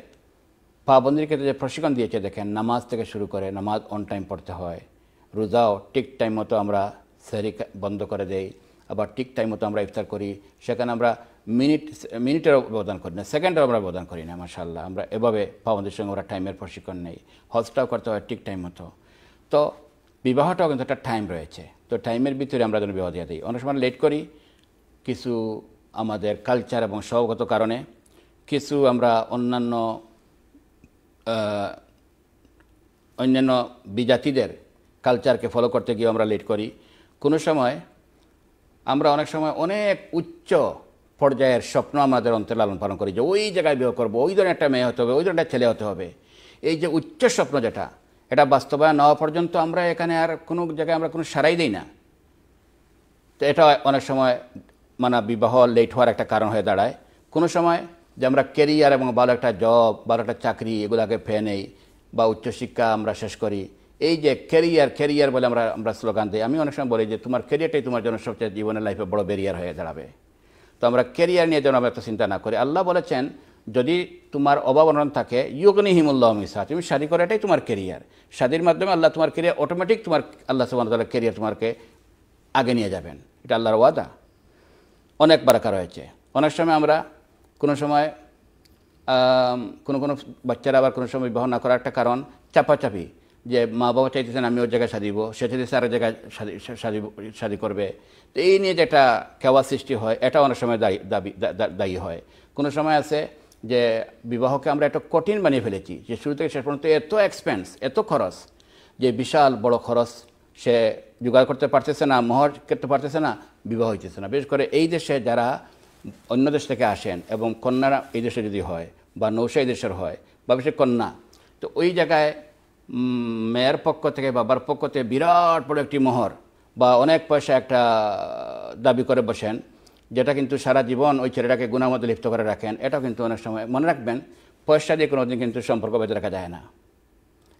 পাবন্দির ক্ষেত্রে যে প্রশিক্ষণ দিয়েছে দেখেন নামাজ থেকে শুরু করে নামাজ অন টাইম পড়তে হয় রোজাও ঠিক টাইম মতো আমরা সেরি বন্ধ করে দেই আবার ঠিক টাইম মতো আমরা ইফতার করি সেখানে আমরা মিনিট মিনিটের অবদান করি না সেকেন্ডের আমরা অবদান করি না মার্শাল্লাহ আমরা এভাবে পাবন্দির সঙ্গে আমরা টাইমের প্রশিক্ষণ নেই হজটাও করতে হয় ঠিক টাইম মতো তো বিবাহটাও কিন্তু একটা টাইম রয়েছে তো টাইমের ভিতরে আমরা যেন বিবাহ দিয়ে দিই অনেক সময় লেট করি কিছু আমাদের কালচার এবং স্বগত কারণে কিছু আমরা অন্যান্য অন্যান্য বিজাতিদের কালচারকে ফলো করতে গিয়ে আমরা লেট করি কোনো সময় আমরা অনেক সময় অনেক উচ্চ পর্যায়ের স্বপ্ন আমাদের অন্তর লালন পালন করি যে ওই জায়গায় বিয়ে করবো ওই ধরনের একটা মেয়ে হতে হবে ওই ধরনের একটা ছেলে হতে হবে এই যে উচ্চ স্বপ্ন যেটা এটা বাস্তবায়ন হওয়া পর্যন্ত আমরা এখানে আর কোনো জায়গায় আমরা কোনো সারাই দিই না তো এটা অনেক সময় মানে বিবাহ লেট হওয়ার একটা কারণ হয়ে দাঁড়ায় কোনো সময় যে আমরা কেরিয়ার এবং ভালো একটা জব ভালো একটা চাকরি এগুলাকে ফেয়ে নেই বা উচ্চশিক্ষা আমরা শেষ করি এই যে কেরিয়ার কেরিয়ার বলে আমরা আমরা স্লোগান দিই আমি অনেক সময় বলি যে তোমার কেরিয়ারটাই তোমার জন্য সবচেয়ে জীবনের লাইফে বড় বেরিয়ার হয়ে দাঁড়াবে তো আমরা কেরিয়ার নিয়ে যেন আমরা একটা চিন্তা না করি আল্লাহ বলেছেন যদি তোমার অভাব থাকে ইয়গনি হিমুল্লাহ মিসা তুমি শাদি করে এটাই তোমার কেরিয়ার শাদির মাধ্যমে আল্লাহ তোমার কেরিয়ার অটোমেটিক তোমার আল্লাহ সুবাহ কেরিয়ার তোমাকে আগে নিয়ে যাবেন এটা আল্লাহর ওয়াদা অনেক বারাকা রয়েছে অনেক সময় আমরা কোনো সময় কোনো কোনো বাচ্চারা আবার কোনো সময় বিবাহ না করার একটা কারণ চাপাচাপি যে মা বাবা চাইতেছেন আমি ওর জায়গায় সাজিব সে চাইতেছে আর জায়গায় সাজি করবে তো এই নিয়ে যে একটা কেওয়া সৃষ্টি হয় এটা অনেক সময় দায়ী দাবি দায়ী হয় কোনো সময় আছে যে বিবাহকে আমরা একটা কঠিন বানিয়ে ফেলেছি যে শুরু থেকে শেষ পর্যন্ত এত এক্সপেন্স এত খরচ যে বিশাল বড় খরচ সে জোগাড় করতে পারতেছে না মোহর করতে পারতেছে না বিবাহ হইতেছে না বিশেষ করে এই দেশে যারা অন্য দেশ থেকে আসেন এবং কন্যারা এই দেশে যদি হয় বা নৌসা এই দেশের হয় বা বিশেষ কন্যা তো ওই জায়গায় মেয়ের পক্ষ থেকে বাবার পক্ষ থেকে বিরাট বড় একটি মোহর বা অনেক পয়সা একটা দাবি করে বসেন যেটা কিন্তু সারা জীবন ওই ছেলেটাকে গুণামত লিপ্ত করে রাখেন এটাও কিন্তু অনেক সময় মনে রাখবেন পয়সা দিয়ে কোনো দিন কিন্তু সম্পর্ক বেঁধে রাখা যায় না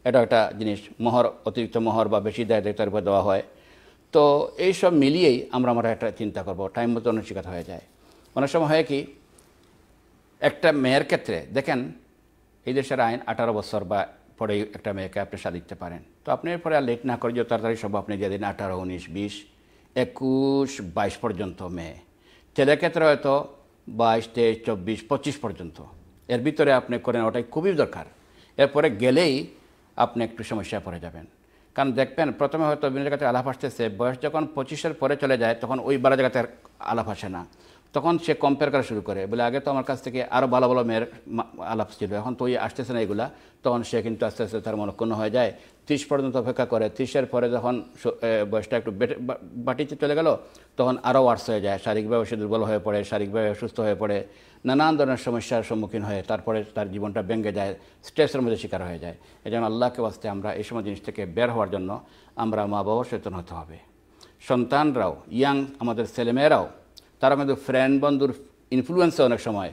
এটা একটা জিনিস মহর অতিরিক্ত মহর বা বেশি দায় দায়িত্বের উপর দেওয়া হয় তো এই সব মিলিয়েই আমরা আমরা একটা চিন্তা করব টাইম মতো অনুষ্ঠিত হয়ে যায় অনেক সময় হয় কি একটা মেয়ের ক্ষেত্রে দেখেন এই দেশের আইন আঠারো বছর বা পরে একটা মেয়েকে আপনি সাজা দিতে পারেন তো আপনি এরপরে আর লেট না করে যে তাড়াতাড়ি সব আপনি দিয়ে দিন আঠারো উনিশ বিশ একুশ বাইশ পর্যন্ত মেয়ে ছেলের ক্ষেত্রে হয়তো বাইশ তেইশ চব্বিশ পঁচিশ পর্যন্ত এর ভিতরে আপনি করেন ওটাই খুবই দরকার এরপরে গেলেই আপনি একটু সমস্যায় পড়ে যাবেন কারণ দেখবেন প্রথমে হয়তো বিভিন্ন জায়গাতে আলাপ আসতেছে বয়স যখন পঁচিশের পরে চলে যায় তখন ওই বেলা জায়গাতে আলাপ আসে না তখন সে কম্পেয়ার করা শুরু করে বলে আগে তো আমার কাছ থেকে আরও ভালো ভালো মেয়ের আলাপ ছিল এখন তো ওই আসতেছে না এগুলা তখন সে কিন্তু আস্তে আস্তে তার মনক্ষণ হয়ে যায় ত্রিশ পর্যন্ত অপেক্ষা করে ত্রিশের পরে যখন বয়সটা একটু বাটিতে চলে গেল তখন আরও ওয়ার্স হয়ে যায় শারীরিকভাবে সে দুর্বল হয়ে পড়ে শারীরিকভাবে অসুস্থ হয়ে পড়ে নানান ধরনের সমস্যার সম্মুখীন হয়ে তারপরে তার জীবনটা ভেঙে যায় স্ট্রেসের মধ্যে শিকার হয়ে যায় এই জন্য আল্লাহকে বাস্তে আমরা এই সময় জিনিস থেকে বের হওয়ার জন্য আমরা মা বাবা সচেতন হতে হবে সন্তানরাও ইয়াং আমাদের ছেলেমেয়েরাও তারা কিন্তু ফ্রেন্ড বন্ধুর ইনফ্লুয়েন্সে অনেক সময়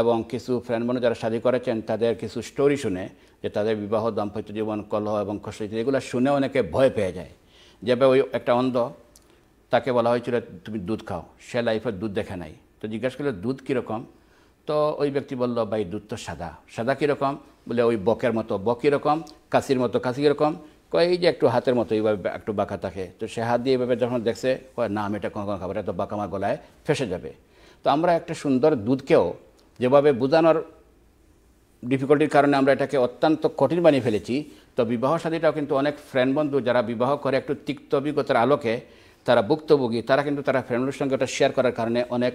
এবং কিছু ফ্রেন্ড বন্ধু যারা শাদী করেছেন তাদের কিছু স্টোরি শুনে যে তাদের বিবাহ দাম্পত্য জীবন কলহ এবং কষ্ট এগুলো শুনে অনেকে ভয় পেয়ে যায় যেভাবে ওই একটা অন্ধ তাকে বলা হয়েছিল তুমি দুধ খাও সে লাইফে দুধ দেখে নাই তো জিজ্ঞাসা করলে দুধ কীরকম তো ওই ব্যক্তি বলল ভাই দুধ তো সাদা সাদা কীরকম বলে ওই বকের মতো বক কীরকম কাশির মতো কাশি কীরকম কয় এই যে একটু হাতের মতো এইভাবে একটু বাঁকা থাকে তো সে হাত দিয়ে এইভাবে যখন দেখছে কয় না আমি এটা কোনো কোনো খাবার এত বাঁকা আমার গলায় ফেসে যাবে তো আমরা একটা সুন্দর দুধকেও যেভাবে বোঝানোর ডিফিকাল্টির কারণে আমরা এটাকে অত্যন্ত কঠিন বানিয়ে ফেলেছি তো বিবাহ সাথীটাও কিন্তু অনেক ফ্রেন্ড বন্ধু যারা বিবাহ করে একটু তিক্ত অভিজ্ঞতার আলোকে তারা ভুক্তভোগী তারা কিন্তু তারা ফ্যামিলির সঙ্গে ওটা শেয়ার করার কারণে অনেক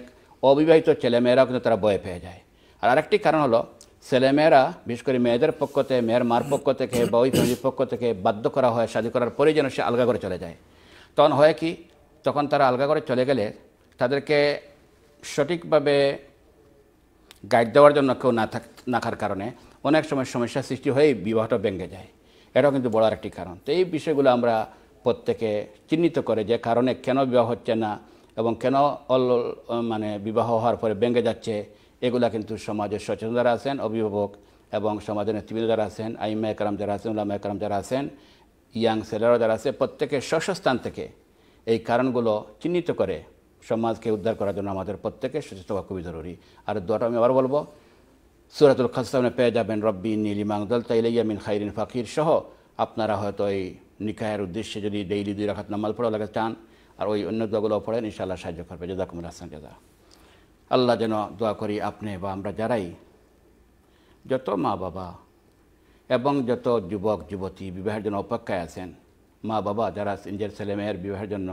অবিবাহিত ছেলেমেয়েরাও কিন্তু তারা বয়ে পেয়ে যায় আর আরেকটি কারণ হলো ছেলেমেয়েরা বিশেষ করে মেয়েদের পক্ষ থেকে মেয়ের মার পক্ষ থেকে বা ওই ফ্যামিলির পক্ষ থেকে বাধ্য করা হয় শাদি করার পরে যেন সে আলগা করে চলে যায় তখন হয় কি তখন তারা আলগা করে চলে গেলে তাদেরকে সঠিকভাবে গাইড দেওয়ার জন্য কেউ না থাক থাকার কারণে অনেক সময় সমস্যার সৃষ্টি হয়েই বিবাহটা ভেঙে যায় এটাও কিন্তু বড় একটি কারণ তো এই বিষয়গুলো আমরা প্রত্যেকে চিহ্নিত করে যে কারণে কেন বিবাহ হচ্ছে না এবং কেন অল মানে বিবাহ হওয়ার পরে ভেঙে যাচ্ছে এগুলা কিন্তু সমাজের সচেতন যারা আছেন অভিভাবক এবং সমাজের নেতৃবৃন্দ যারা আছেন আইমা একরাম যারা আছেন উল্লামা একরাম যারা আছেন ইয়াং সেলার যারা আছে প্রত্যেকের স্থান থেকে এই কারণগুলো চিহ্নিত করে সমাজকে উদ্ধার করার জন্য আমাদের প্রত্যেকের সচেতন হওয়া খুবই জরুরি আর দোয়াটা আমি আবার বলবো সুরাতুল খাসমে পেয়ে যাবেন রব্বি নীলিমাং দলতা ইয়ামিন খাইরিন ফাকির সহ আপনারা হয়তো এই নিকায়ের উদ্দেশ্যে যদি ডেইলি দুই রাখাত নামাল পড়া লাগে চান আর ওই অন্য দোয়াগুলো পড়েন ইনশাআল্লাহ সাহায্য করবে জাজাকুমুল হাসান জাদা আল্লাহ যেন দোয়া করি আপনি বা আমরা যারাই যত মা বাবা এবং যত যুবক যুবতী বিবাহের জন্য অপেক্ষায় আছেন মা বাবা যারা নিজের ছেলেমেয়ের বিবাহের জন্য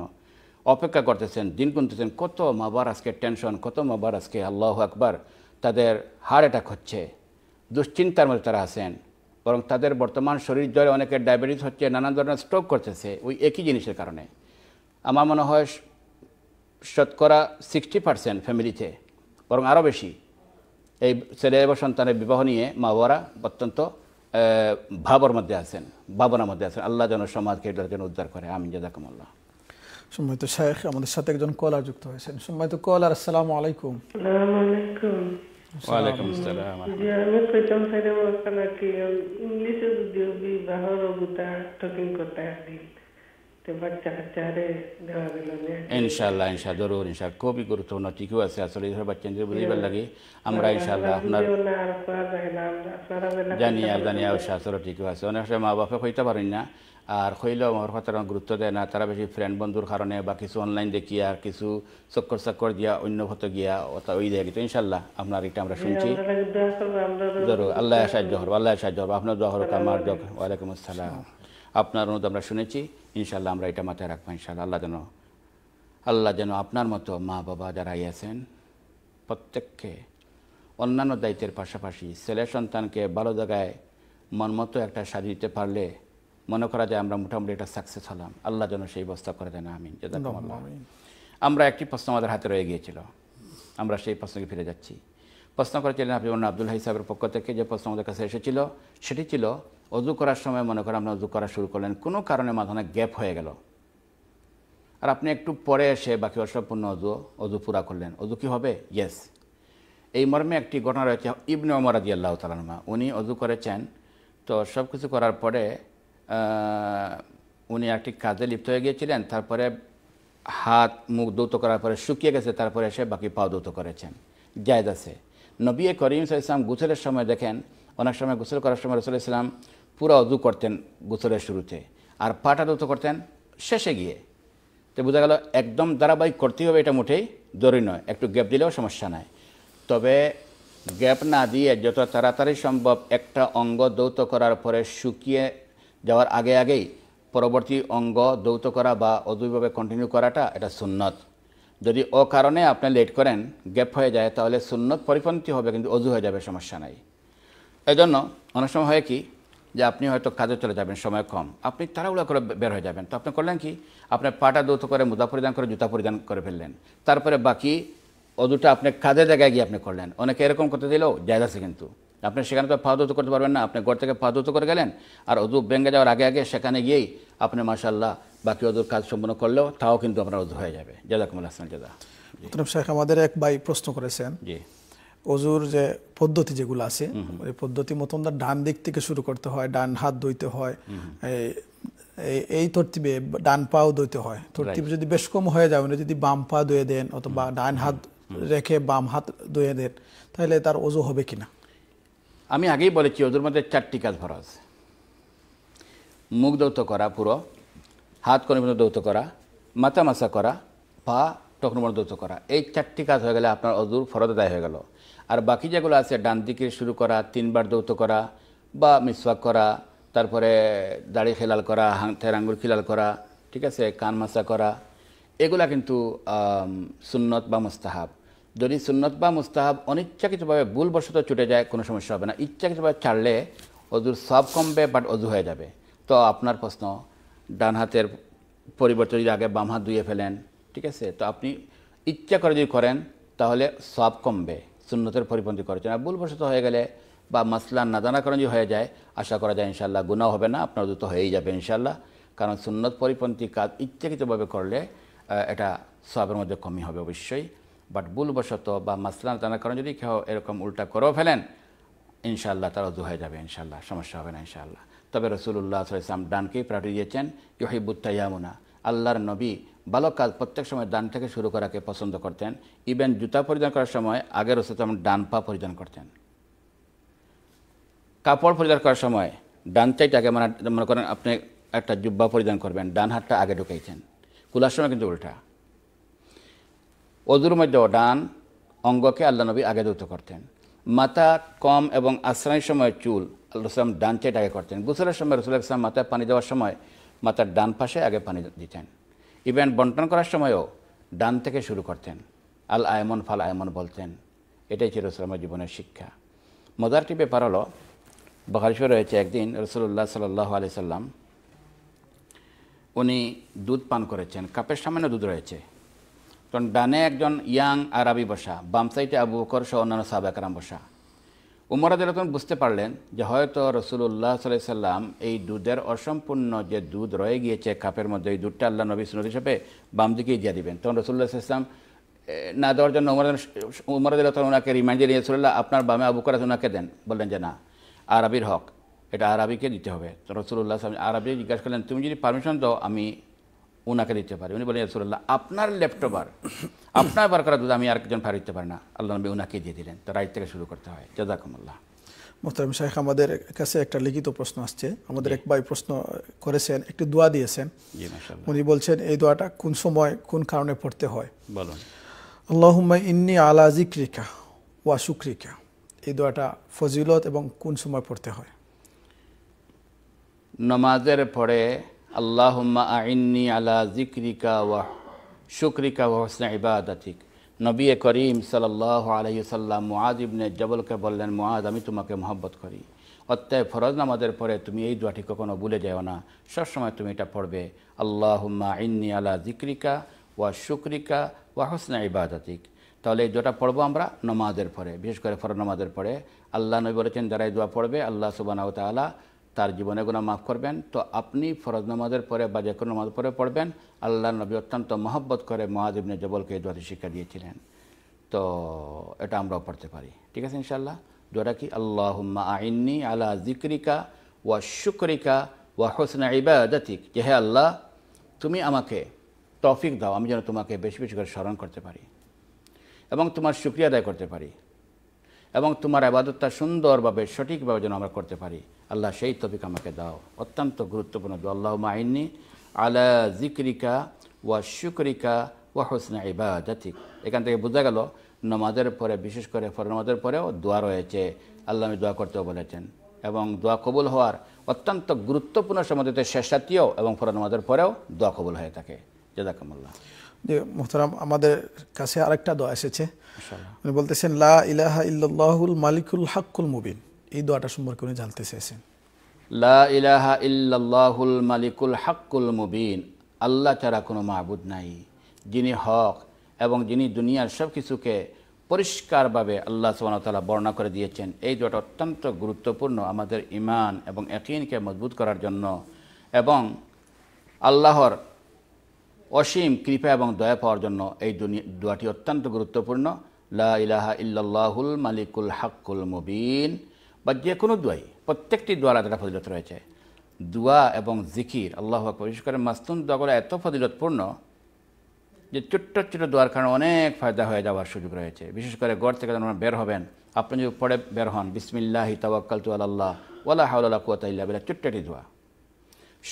অপেক্ষা করতেছেন দিন গুনতেছেন কত মা বাবার আজকে টেনশন কত মা বাবার আজকে আল্লাহ আকবার তাদের হার্ট অ্যাটাক হচ্ছে দুশ্চিন্তার মধ্যে তারা আছেন বরং তাদের বর্তমান শরীর জ্বরে অনেকের ডায়াবেটিস হচ্ছে নানান ধরনের স্ট্রোক করতেছে ওই একই জিনিসের কারণে আমার মনে হয় শতকরা সিক্সটি পার্সেন্ট ফ্যামিলিতে বরং আরও বেশি এই ছেলে এবং সন্তানের বিবাহ নিয়ে মা বাবারা অত্যন্ত ভাবর মধ্যে আছেন ভাবনার মধ্যে আছেন আল্লাহ যেন সমাজকে এটার জন্য উদ্ধার করে আমি জাজাকুমল্লাহ সম্মানিত শেখ আমাদের সাথে একজন কলার যুক্ত হয়েছেন সম্মানিত কলার আসসালামু আলাইকুম আসসালাম আমি প্রথম ইনশাল্লাহ ইনশা জরুর ইনশা খুবই গুরুত্বপূর্ণ ঠিকও আছে আসলে বাচ্চাদের বুঝিবার লাগে আমরা ইনশাল্লাহ আপনার জানিয়া জানিয়া আসলে ঠিকও আছে অনেক সময় মা বাপে হইতে পারেন না আর হইলেও আমার কথা গুরুত্ব দেয় না তারা বেশি ফ্রেন্ড বন্ধুর কারণে বা কিছু অনলাইন দেখিয়া কিছু চক্কর চক্কর দিয়া অন্য হত গিয়া ওই দেয় কিন্তু ইনশাল্লাহ আপনার এটা আমরা শুনছি জরুর আল্লাহ সাহায্য করবো আল্লাহ সাহায্য করবো আপনার জহর কামার জহ ওয়ালাইকুম আসসালাম আপনার অনুদ আমরা শুনেছি ইনশাল্লাহ আমরা এটা মাথায় রাখবো ইনশাল্লাহ আল্লাহ যেন আল্লাহ যেন আপনার মতো মা বাবা যারা আছেন প্রত্যেককে অন্যান্য দায়িত্বের পাশাপাশি ছেলে সন্তানকে ভালো জায়গায় মন মতো একটা সাজি দিতে পারলে মনে করা যায় আমরা মোটামুটি একটা সাকসেস হলাম আল্লাহ যেন সেই বস্তা করে দেন আমিন আমরা একটি প্রশ্ন আমাদের হাতে রয়ে গিয়েছিল আমরা সেই প্রশ্নকে ফিরে যাচ্ছি প্রশ্ন করেছিলেন আপনি আব্দুল হাই সাহেবের পক্ষ থেকে যে প্রশ্ন আমাদের কাছে এসেছিল সেটি ছিল অজু করার সময় মনে করেন আপনি অজু করা শুরু করলেন কোনো কারণে মাঝখানে গ্যাপ হয়ে গেল আর আপনি একটু পরে এসে বাকি অসম্পূর্ণ অজু অজু পুরা করলেন অজু কি হবে ইয়েস এই মর্মে একটি ঘটনা রয়েছে ইবনে অমর আদি আল্লাহ তালানমা উনি অজু করেছেন তো সব কিছু করার পরে উনি একটি কাজে লিপ্ত হয়ে গিয়েছিলেন তারপরে হাত মুখ দৌত করার পরে শুকিয়ে গেছে তারপরে এসে বাকি পাও দৌত করেছেন জায়দ আছে নবী করিম ইসলাম গুছলের সময় দেখেন অনেক সময় গুছল করার সময় রসুল ইসলাম পুরা অজু করতেন গোসলের শুরুতে আর পাটা দ্রুত করতেন শেষে গিয়ে তো বোঝা গেল একদম ধারাবাহিক করতেই হবে এটা মোটেই জরুরি নয় একটু গ্যাপ দিলেও সমস্যা নাই তবে গ্যাপ না দিয়ে যত তাড়াতাড়ি সম্ভব একটা অঙ্গ দৌত করার পরে শুকিয়ে যাওয়ার আগে আগেই পরবর্তী অঙ্গ দৌত করা বা অদুভাবে কন্টিনিউ করাটা এটা সুন্নত যদি ও কারণে আপনি লেট করেন গ্যাপ হয়ে যায় তাহলে সুন্নত পরিপন্থী হবে কিন্তু অজু হয়ে যাবে সমস্যা নাই এজন্য অনেক সময় হয় কি যে আপনি হয়তো কাজে চলে যাবেন সময় কম আপনি তাড়াহুড়া করে বের হয়ে যাবেন তো আপনি করলেন কি আপনার পাটা দৌত করে মুদা পরিধান করে জুতা পরিধান করে ফেললেন তারপরে বাকি অদুটা আপনি কাজের জায়গায় গিয়ে আপনি করলেন অনেকে এরকম করতে দিলেও জায়গা আছে কিন্তু আপনি সেখানে তো পা করতে পারবেন না আপনি ঘর থেকে ফাদুত করে গেলেন আর অদু ব্যাঙ্গে যাওয়ার আগে আগে সেখানে গিয়েই আপনি মাসাল্লাহ বাকি অদুর কাজ সম্পন্ন করলেও তাও কিন্তু আপনার অদু হয়ে যাবে জাজাকুমুল হাসান জাদা শেখ আমাদের এক ভাই প্রশ্ন করেছেন জি অজুর যে পদ্ধতি যেগুলো আছে ওই পদ্ধতি মতন তার ডান দিক থেকে শুরু করতে হয় ডান হাত ধুইতে হয় এই তর্তিবে ডান পাও ধুইতে হয় তর্তিব যদি বেশ কম হয়ে যায় মানে যদি বাম পা ধুয়ে দেন অথবা ডান হাত রেখে বাম হাত ধুয়ে দেন তাহলে তার অজু হবে কিনা আমি আগেই বলেছি অজুর মধ্যে চারটি কাজ ভরা আছে মুখ দৌত করা পুরো হাত কোনো দৌত করা মাথা মাসা করা পা টকনো পর্যন্ত দৌত করা এই চারটি কাজ হয়ে গেলে আপনার অজুর ফরদ দায় হয়ে গেল আর বাকি যেগুলো আছে ডান দিকে শুরু করা তিনবার দৌত করা বা মিসওয়াক করা তারপরে দাড়ি খেলাল করা হাতের আঙ্গুল খিলাল করা ঠিক আছে কান মাসা করা এগুলা কিন্তু সুন্নত বা মুস্তাহাব যদি সুন্নত বা মোস্তাহাব অনিচ্ছাকৃতভাবে ভুলবশত ছুটে যায় কোনো সমস্যা হবে না ইচ্ছাকৃতভাবে ছাড়লে অজুর সব কমবে বাট অজু হয়ে যাবে তো আপনার প্রশ্ন ডান হাতের পরিবর্তন যদি আগে বাম হাত ধুয়ে ফেলেন ঠিক আছে তো আপনি ইচ্ছা করে যদি করেন তাহলে সব কমবে সুন্নতের পরিপন্থী করেছেন আর ভুলবশত হয়ে গেলে বা মাসলান না জানা কারণ যদি হয়ে যায় আশা করা যায় ইনশাল্লাহ গুণা হবে না আপনার দ্রুত হয়েই যাবে ইনশাল্লাহ কারণ সুন্নত পরিপন্থী কাজ ইচ্ছাকৃতভাবে করলে এটা সবের মধ্যে কমই হবে অবশ্যই বাট ভুলবশত বা মাসলান জানা কারণ যদি কেউ এরকম উল্টা করেও ফেলেন ইনশাল্লাহ তার অজু হয়ে যাবে ইনশাল্লাহ সমস্যা হবে না ইনশাল্লাহ তবে রসুল্লাহ ইসলাম ডানকেই প্রাটি দিয়েছেন ইহিবুত্তাইয়ামুনা আল্লাহর নবী বালককাল প্রত্যেক সময় ডান থেকে শুরু করাকে পছন্দ করতেন ইভেন জুতা পরিধান করার সময় আগের তেমন ডান পা পরিধান করতেন কাপড় পরিধান করার সময় ডান চাইটা আগে মানে মনে করেন আপনি একটা জুব্বা পরিধান করবেন ডান হাতটা আগে ঢুকাইছেন কুলার সময় কিন্তু উল্টা অদুর মধ্যে ডান অঙ্গকে আল্লাহ নবী আগে দ্রুত করতেন মাথা কম এবং আশ্রয়ের সময় চুল রসুলাম ডান চাইটা আগে করতেন গুসলের সময় রসুল ইসলাম মাথায় পানি দেওয়ার সময় মাথার ডান পাশে আগে পানি দিতেন ইভেন বন্টন করার সময়ও ডান থেকে শুরু করতেন আল আয়মন ফাল আয়মন বলতেন এটাই ছিল ইসলামের জীবনের শিক্ষা মজারটি ব্যাপার হলো বখারিশে রয়েছে একদিন রসুল্লাহ সাল্লাহ আলি সাল্লাম উনি দুধ পান করেছেন কাপের সামনে দুধ রয়েছে কারণ ডানে একজন ইয়াং আরবি বসা বাম সাইডে আবু বকর সহ অন্যান্য সাবেকরাম বসা উমর রতন বুঝতে পারলেন যে হয়তো রসুল্লাহ সাল্লাহ সাল্লাম এই দুধের অসম্পূর্ণ যে দুধ রয়ে গিয়েছে কাপের মধ্যে এই দুধটা আল্লাহ নবী সুন হিসেবে বাম দিকেই দিয়ে দিবেন তখন রসুল্লাহ ইসলাম না দেওয়ার জন্য উমর উমর আদালত ওনাকে রিমাইন্ডে নিয়ে রসুল্লাহ আপনার বামে আবু করাত ওনাকে দেন বললেন যে না আরবির হক এটা আরবিকে দিতে হবে তো রসুল্লাহ সাল্লাম আরবি জিজ্ঞাসা করলেন তুমি যদি পারমিশন দাও আমি ওনাকে দিতে পারে উনি বলেন রসুল্লাহ আপনার ল্যাপটপার আপনার বার করা দুধ আমি আর একজন ফার দিতে পারি না আল্লাহ নবী ওনাকে দিয়ে দিলেন তো রাইট থেকে শুরু করতে হয় জাজাকুমুল্লাহ মোহতারম শাহেখ আমাদের কাছে একটা লিখিত প্রশ্ন আসছে আমাদের এক ভাই প্রশ্ন করেছেন একটি দোয়া দিয়েছেন উনি বলছেন এই দোয়াটা কোন সময় কোন কারণে পড়তে হয় বলুন আল্লাহুম্মা ইন্নি আলা জিক্রিকা ওয়া শুক্রিকা এই দোয়াটা ফজিলত এবং কোন সময় পড়তে হয় নমাজের পরে আল্লাহম্মা আইন্নি আলা জিক্রিকা ওয়াহ শুক্রিকা ওহসনা ইবাদাতিক নবী করিম সাল্লাহ আলহিসাল্লাম মুআজ ইবনে জবলকে বললেন মুআজ আমি তোমাকে মহব্বত করি অত্যায় ফরজ নামাজের পরে তুমি এই দোয়াটি কখনো ভুলে যাও না সবসময় তুমি এটা পড়বে আল্লাহম্মা আইন্নি আলা জিক্রিকা ওয়া শুক্রিকা ওয়া হোসনা ইবাদাতিক তাহলে এই দোয়াটা পড়বো আমরা নমাজের পরে বিশেষ করে ফর নামাজের পরে আল্লাহ নবী বলেছেন যারা এই দোয়া পড়বে আল্লাহ সুবানাউ তালা তার জীবনে গুণা মাফ করবেন তো আপনি ফরজ নামাজের পরে বা যে কোনো নামাজ পরে পড়বেন আল্লাহ নবী অত্যন্ত মহব্বত করে মহাজিবনে জবলকে এই দোয়াটি শিক্ষা দিয়েছিলেন তো এটা আমরাও পড়তে পারি ঠিক আছে ইনশাল্লাহ দোয়াটা কি আল্লাহ আইননি আলা জিক্রিকা ওয়া শুক্রিকা ওয়া হোসেন ইবাদাতিক যে হে আল্লাহ তুমি আমাকে তৌফিক দাও আমি যেন তোমাকে বেশি বেশি করে স্মরণ করতে পারি এবং তোমার শুক্রিয়া আদায় করতে পারি এবং তোমার আবাদতটা সুন্দরভাবে সঠিকভাবে যেন আমরা করতে পারি আল্লাহ সেই তফিক আমাকে দাও অত্যন্ত গুরুত্বপূর্ণ আল্লাহ মাহিনী আলা জিকরিকা ওয়া শুক্রিকা ওয়া হোসনা ইবাদাতিক এখান থেকে বোঝা গেল নমাজের পরে বিশেষ করে নমাজের পরেও দোয়া রয়েছে আল্লাহ আমি দোয়া করতেও বলেছেন এবং দোয়া কবুল হওয়ার অত্যন্ত গুরুত্বপূর্ণ সমাধিতে শেষাতীয় এবং নমাজের পরেও দোয়া কবুল হয়ে থাকে জেদাকামুল্লাহ মোহতারাম আমাদের কাছে আরেকটা দোয়া এসেছে উনি বলতেছেন লা ইলাহা ইল্লাল্লাহুল মালিকুল হাক্কুল মুবিন এই দোয়াটা সম্পর্কে উনি জানতে চেয়েছেন লা ইলাহা ইল্লাল্লাহুল মালিকুল হাক্কুল মুবিন আল্লাহ ছাড়া কোনো মাহবুদ নাই যিনি হক এবং যিনি দুনিয়ার সব কিছুকে পরিষ্কারভাবে আল্লাহ সুবাহতালা বর্ণনা করে দিয়েছেন এই দোয়াটা অত্যন্ত গুরুত্বপূর্ণ আমাদের ইমান এবং একিনকে মজবুত করার জন্য এবং আল্লাহর অসীম কৃপা এবং দয়া পাওয়ার জন্য এই দোয়াটি অত্যন্ত গুরুত্বপূর্ণ লা ইলাহা ইল্লাল্লাহুল মালিকুল হাক্কুল মুবিন বা যে কোনো দোয়াই প্রত্যেকটি দোয়ার আলাদা ফজিলত রয়েছে দোয়া এবং জিকির আল্লাহ বিশেষ করে মাস্তুন দোয়াগুলো এত ফজিলতপূর্ণ যে ছোট্ট ছোট দোয়ার কারণে অনেক ফায়দা হয়ে যাওয়ার সুযোগ রয়েছে বিশেষ করে গড় থেকে যখন বের হবেন আপনি যদি পরে বের হন বিসমিল্লাহ তাওয়াক্কাল তু আল্লাহ ওয়ালা হাউলা কুয়াতাল্লাহ বিলা ছোট্ট একটি দোয়া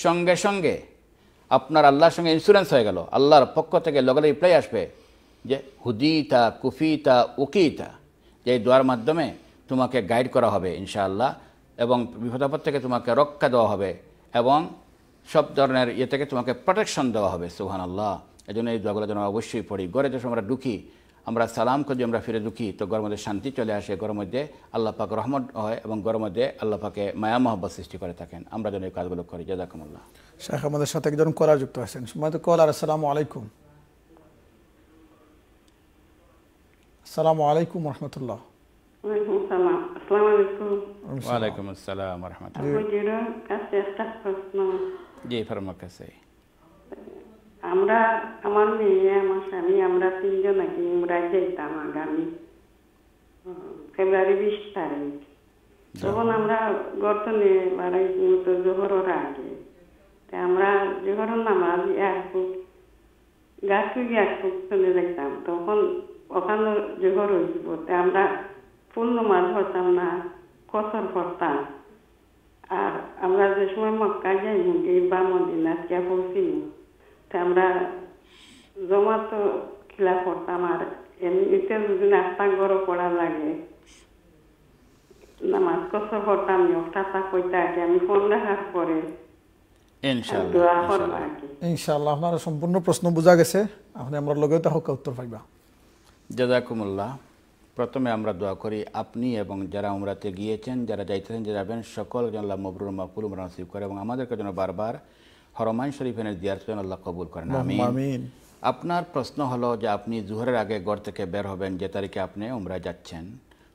সঙ্গে সঙ্গে আপনার আল্লাহর সঙ্গে ইন্স্যুরেন্স হয়ে গেল আল্লাহর পক্ষ থেকে লগে রিপ্লাই আসবে যে হুদিতা কুফিতা উকিতা যে এই দোয়ার মাধ্যমে তোমাকে গাইড করা হবে ইনশাআল্লাহ এবং বিপদাপদ থেকে তোমাকে রক্ষা দেওয়া হবে এবং সব ধরনের ইয়ে থেকে তোমাকে প্রোটেকশন দেওয়া হবে সুহান আল্লাহ এই জন্য এই দোয়াগুলো যেন অবশ্যই পড়ি গড়ে যখন আমরা ঢুকি আমরা সালাম করে আমরা ফিরে দুঃখী তো গরম মধ্যে শান্তি চলে আসে গরম মধ্যে আল্লাহ পাক রহমত হয় এবং গরম মধ্যে আল্লাহ পাকে মায়া মহব্বত সৃষ্টি করে থাকেন আমরা যেন এই কাজগুলো করি জাজাকুমুল্লাহ শাহ আমাদের সাথে একজন কলার যুক্ত আছেন সময়ত কলার আসসালামু আলাইকুম আসসালামু আলাইকুম রহমতুল্লাহ ওয়ালাইকুম আসসালাম রহমতুল্লাহ জি ফরমাক আমরা আমার মেয়ে আমার স্বামী আমরা তিনজন নাকি ইমরায় যেতাম আগামী ফেব্রুয়ারি বিশ তারিখ তখন আমরা গর্তনে বাড়াই মতো ওরা আগে আমরা জোহর নামাজ গাছ এক একপুক চলে যাইতাম তখন ওখানে জোহর হইব আমরা পূর্ণ নমাজ হতাম না কসর করতাম আর আমরা যে সময় মক্কা যাই বা কে বলছি আমরা জমাত খেলা করতাম আর এমনিতে করা লাগে নামাজ কষ্ট করতাম আগে আমি ফোন রাখার পরে ইনশাআল্লাহ আপনার সম্পূর্ণ প্রশ্ন বোঝা গেছে আপনি আমরা লগে তাহলে উত্তর পাইবা জাজাকুমুল্লাহ প্রথমে আমরা দোয়া করি আপনি এবং যারা উমরাতে গিয়েছেন যারা যাইতেছেন যারা যাবেন সকল যেন আল্লাহ মবরুর মাকুল উমরা নসিব করে এবং আমাদেরকে যেন বারবার হরমান শরীফের দিয়ার জন্য আল্লাহ কবুল করেন আমিন আপনার প্রশ্ন হলো যে আপনি জুহরের আগে ঘর থেকে বের হবেন যে তারিখে আপনি উমরা যাচ্ছেন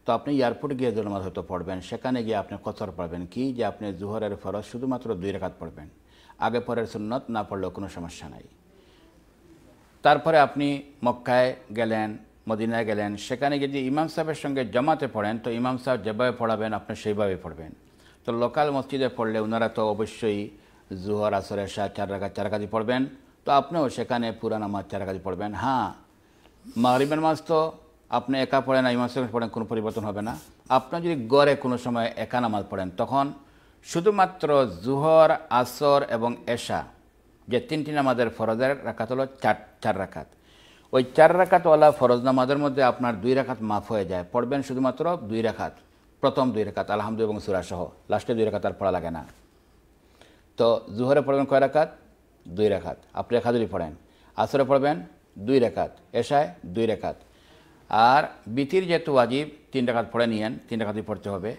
তো আপনি এয়ারপোর্ট গিয়ে জলমাত হয়তো পড়বেন সেখানে গিয়ে আপনি কথর পড়বেন কি যে আপনি জুহরের ফরজ শুধুমাত্র দুই রেখাত পড়বেন আগে পরের সুন্নত না পড়লেও কোনো সমস্যা নাই তারপরে আপনি মক্কায় গেলেন মদিনায় গেলেন সেখানে যদি ইমাম সাহেবের সঙ্গে জমাতে পড়েন তো ইমাম সাহেব যেভাবে পড়াবেন আপনি সেইভাবে পড়বেন তো লোকাল মসজিদে পড়লে ওনারা তো অবশ্যই জোহর আসরের শাহ চার রাখা চার কাজি পড়বেন তো আপনিও সেখানে পুরা নামাজ চার কাজি পড়বেন হ্যাঁ মাগরিবের মাস তো আপনি একা পড়েন না ইমাম পড়েন কোনো পরিবর্তন হবে না আপনি যদি গড়ে কোনো সময় একা নামাজ পড়েন তখন শুধুমাত্র জুহর আসর এবং এশা যে তিনটি নামাজের ফরজের রাখাত হলো চার চার রাখাত ওই চার রাখাতওয়ালা ফরজ নামাজের মধ্যে আপনার দুই রাখাত মাফ হয়ে যায় পড়বেন শুধুমাত্র দুই রাখাত প্রথম দুই রেখাত আলহামদুল এবং সুরাসহ লাস্টে দুই রেখাত আর পড়া লাগে না তো জুহরে পড়বেন কয় রাখাত দুই রাখাত আপনি রেখা পড়েন আসরে পড়বেন দুই রেখাত এশায় দুই রেখাত আর বিতির যেহেতু ওয়াজিব তিন রেখাত পড়ে নিয়েন তিন রেখাতই পড়তে হবে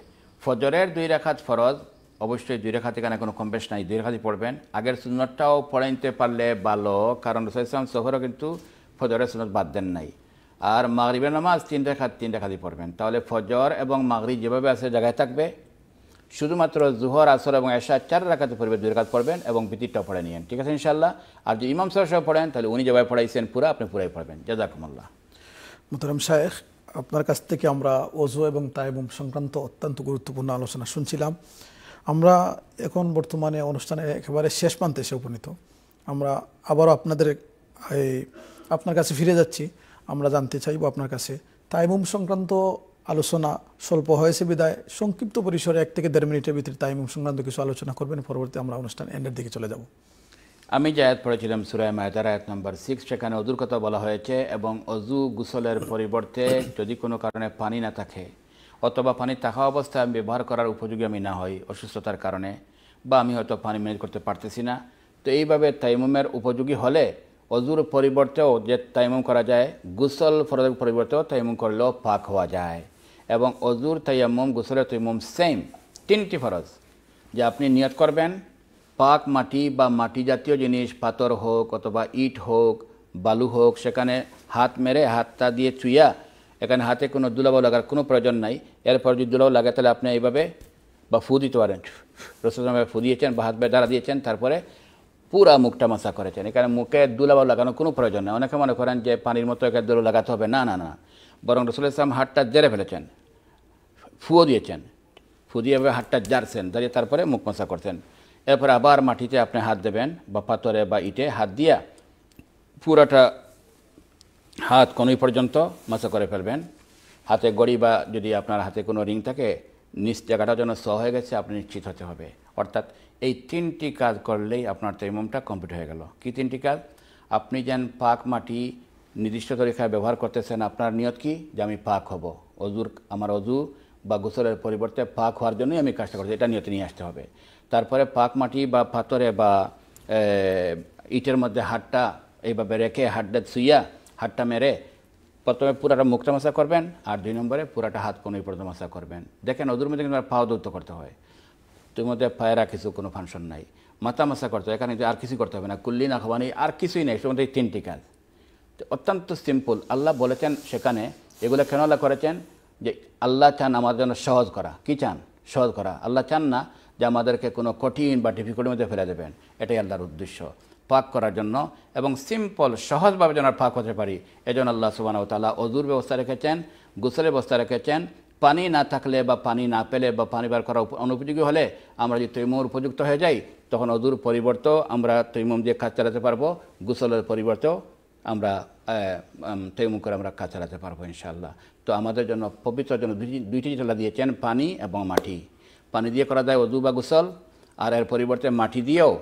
ফজরের দুই রেখাত ফরজ অবশ্যই দুই রেখাতে কেন কোনো কম বেশ নাই দুই রেখাতে পড়বেন আগের সুন্নতটাও পড়ে নিতে পারলে ভালো কারণ রসাই ইসলাম সহরও কিন্তু ফজরের সুন্নত বাদ দেন নাই আর মাগরিবের নামাজ তিন রেখাত তিন রেখাতে পড়বেন তাহলে ফজর এবং মাগরি যেভাবে আছে জায়গায় থাকবে শুধুমাত্র জুহর আসর এবং এশা চার রাখাতে পড়বে দুই রাখাত পড়বেন এবং ভিতিরটা পড়ে নিয়েন ঠিক আছে ইনশাল্লাহ আর যদি ইমাম সাহেব সাহেব পড়েন তাহলে উনি যেভাবে পড়াইছেন পুরা আপনি পুরাই পড়বেন জাজাকুমল্লাহ মুতরাম শাহেখ আপনার কাছ থেকে আমরা ওজু এবং তাইবুম সংক্রান্ত অত্যন্ত গুরুত্বপূর্ণ আলোচনা শুনছিলাম আমরা এখন বর্তমানে অনুষ্ঠানে একেবারে শেষ প্রান্তে এসে উপনীত আমরা আবারও আপনাদের আপনার কাছে ফিরে যাচ্ছি আমরা জানতে চাইব আপনার কাছে তাইবুম সংক্রান্ত আলোচনা স্বল্প হয়েছে বিদায় সংক্ষিপ্ত পরিসরে এক থেকে দেড় মিনিটের ভিতরে তাইমিম সংক্রান্ত কিছু আলোচনা করবেন পরবর্তী আমরা অনুষ্ঠান এন্ডের দিকে চলে যাব আমি জায়াত পড়েছিলাম সুরায় মায়তার আয়াত নম্বর সিক্স সেখানে অজুর কথা বলা হয়েছে এবং অজু গুসলের পরিবর্তে যদি কোনো কারণে পানি না থাকে অথবা পানি থাকা অবস্থায় আমি ব্যবহার করার উপযোগী আমি না হই অসুস্থতার কারণে বা আমি হয়তো পানি ম্যানেজ করতে পারতেছি না তো এইভাবে তাইমুমের উপযোগী হলে অজুর পরিবর্তেও যে তাইমুম করা যায় গুসল পরিবর্তেও তাইমুম করলেও পাক হওয়া যায় এবং অজুর তৈয়াম্মম গোসলে তৈমম সেম তিনটি ফরজ যে আপনি নিয়ত করবেন পাক মাটি বা মাটি জাতীয় জিনিস পাথর হোক অথবা ইট হোক বালু হোক সেখানে হাত মেরে হাতটা দিয়ে চুইয়া এখানে হাতে কোনো দুলাবাও লাগার কোনো প্রয়োজন নাই এরপর যদি দুলাও লাগে তাহলে আপনি এইভাবে বা ফু দিতে পারেন রসুলভাবে ফু দিয়েছেন বা হাত বেয়ে দাঁড়া দিয়েছেন তারপরে পুরা মুখটা মাসা করেছেন এখানে মুখে দুলাবা লাগানোর কোনো প্রয়োজন নেই অনেকে মনে করেন যে পানির মতো একে দুলো লাগাতে হবে না না না বরং রসুল ইসলাম হাতটা জেরে ফেলেছেন ফুয়ো দিয়েছেন ফুঁ দিয়ে হাতটা জারছেন দাঁড়িয়ে তারপরে মুখ মশা করছেন এরপরে আবার মাটিতে আপনি হাত দেবেন বা পাথরে বা ইটে হাত দিয়া পুরাটা হাত কনুই পর্যন্ত মশা করে ফেলবেন হাতে গড়ি বা যদি আপনার হাতে কোনো রিং থাকে নিচ জায়গাটা যেন স হয়ে গেছে আপনি নিশ্চিত হতে হবে অর্থাৎ এই তিনটি কাজ করলেই আপনার তৈমমটা কমপ্লিট হয়ে গেল কি তিনটি কাজ আপনি যেন পাক মাটি নির্দিষ্ট তরিকায় ব্যবহার করতেছেন আপনার নিয়ত কি যে আমি পাক হব অজুর আমার অজু বা গোসলের পরিবর্তে পাক হওয়ার জন্যই আমি কাজটা করছি এটা নিয়ত নিয়ে আসতে হবে তারপরে পাক মাটি বা পাথরে বা ইটের মধ্যে হাটটা এইভাবে রেখে হাটটা শুইয়া হাটটা মেরে প্রথমে পুরাটা মুখটা মশা করবেন আর দুই নম্বরে পুরাটা হাত কোনোই পর্যন্ত মশা করবেন দেখেন ওদের মধ্যে কিন্তু পাও দৌত করতে হয় তুই মধ্যে পায়রা কিছু কোনো ফাংশন নাই মাথা মশা করতে হয় এখানে আর কিছু করতে হবে না কুল্লি না খাওয়া নেই আর কিছুই নেই সেটার মধ্যে তিনটি কাজ অত্যন্ত সিম্পল আল্লাহ বলেছেন সেখানে এগুলো কেন আল্লাহ করেছেন যে আল্লাহ চান আমাদের জন্য সহজ করা কি চান সহজ করা আল্লাহ চান না যে আমাদেরকে কোনো কঠিন বা ডিফিকাল্টির মধ্যে ফেলে দেবেন এটাই আল্লাহর উদ্দেশ্য পাক করার জন্য এবং সিম্পল সহজভাবে যেন পাক হতে পারি এজন আল্লাহ সুবাহ তালা অজুর ব্যবস্থা রেখেছেন গুসলের ব্যবস্থা রেখেছেন পানি না থাকলে বা পানি না পেলে বা পানি বার করা অনুপযোগী হলে আমরা যদি তৈমুর উপযুক্ত হয়ে যাই তখন অদূর পরিবর্তে আমরা তৈমুম দিয়ে কাজ চালাতে পারবো গুসলের পরিবর্তেও আমরা তৈমুম করে আমরা কাজ চালাতে পারবো ইনশাল্লাহ তো আমাদের জন্য পবিত্র জন্য দুইটি জিনিস দিয়েছেন পানি এবং মাটি পানি দিয়ে করা যায় অজু বা গুসল আর এর পরিবর্তে মাটি দিয়েও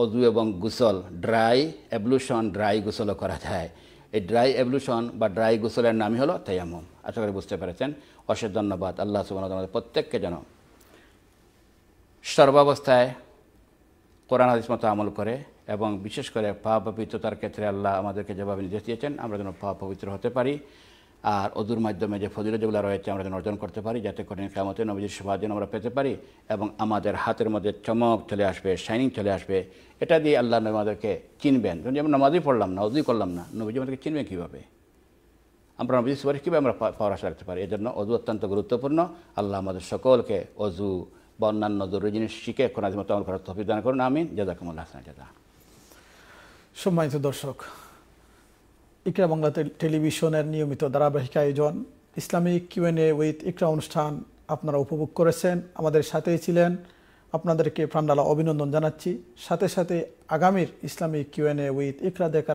অজু এবং গুসল ড্রাই অ্যাবলুশন ড্রাই গুসলও করা যায় এই ড্রাই অ্যাবলুশন বা ড্রাই গুসলের নামই হলো তাইয়ামম আশা করি বুঝতে পেরেছেন অশেষ ধন্যবাদ আল্লাহ সুবান আমাদের প্রত্যেককে যেন সর্বাবস্থায় কোরআন আদিস মতো আমল করে এবং বিশেষ করে পা পবিত্রতার ক্ষেত্রে আল্লাহ আমাদেরকে যেভাবে নির্দেশ দিয়েছেন আমরা যেন পা পবিত্র হতে পারি আর অদূর মাধ্যমে যে যেগুলো রয়েছে আমরা যেন অর্জন করতে পারি যাতে করে কেমতের নবীজির সেবা যেন আমরা পেতে পারি এবং আমাদের হাতের মধ্যে চমক চলে আসবে শাইনিং চলে আসবে এটা দিয়ে আল্লাহ আমাদেরকে চিনবেন যেমন নামাজই পড়লাম না অজুই করলাম না নবীজি আমাদেরকে চিনবেন কীভাবে আমরা নবীজির সুপারিশ কীভাবে আমরা পাওয়ার আশা রাখতে পারি এজন্য অজু অত্যন্ত গুরুত্বপূর্ণ আল্লাহ আমাদের সকলকে অজু বা অন্যান্য জরুরি জিনিস শিখে কোন আজমত আমল করার তফিদান করুন আমিন জাজাকুমুল্লাহ হাসান জাজা সম্মানিত দর্শক ইকরা বাংলা টেলিভিশনের নিয়মিত ধারাবাহিক আয়োজন ইসলামিক কিউএনএ উইথ ইকরা অনুষ্ঠান আপনারা উপভোগ করেছেন আমাদের সাথেই ছিলেন আপনাদেরকে প্রাণডালা অভিনন্দন জানাচ্ছি সাথে সাথে আগামীর ইসলামিক কিউএনএ উইথ ইকরা দেখার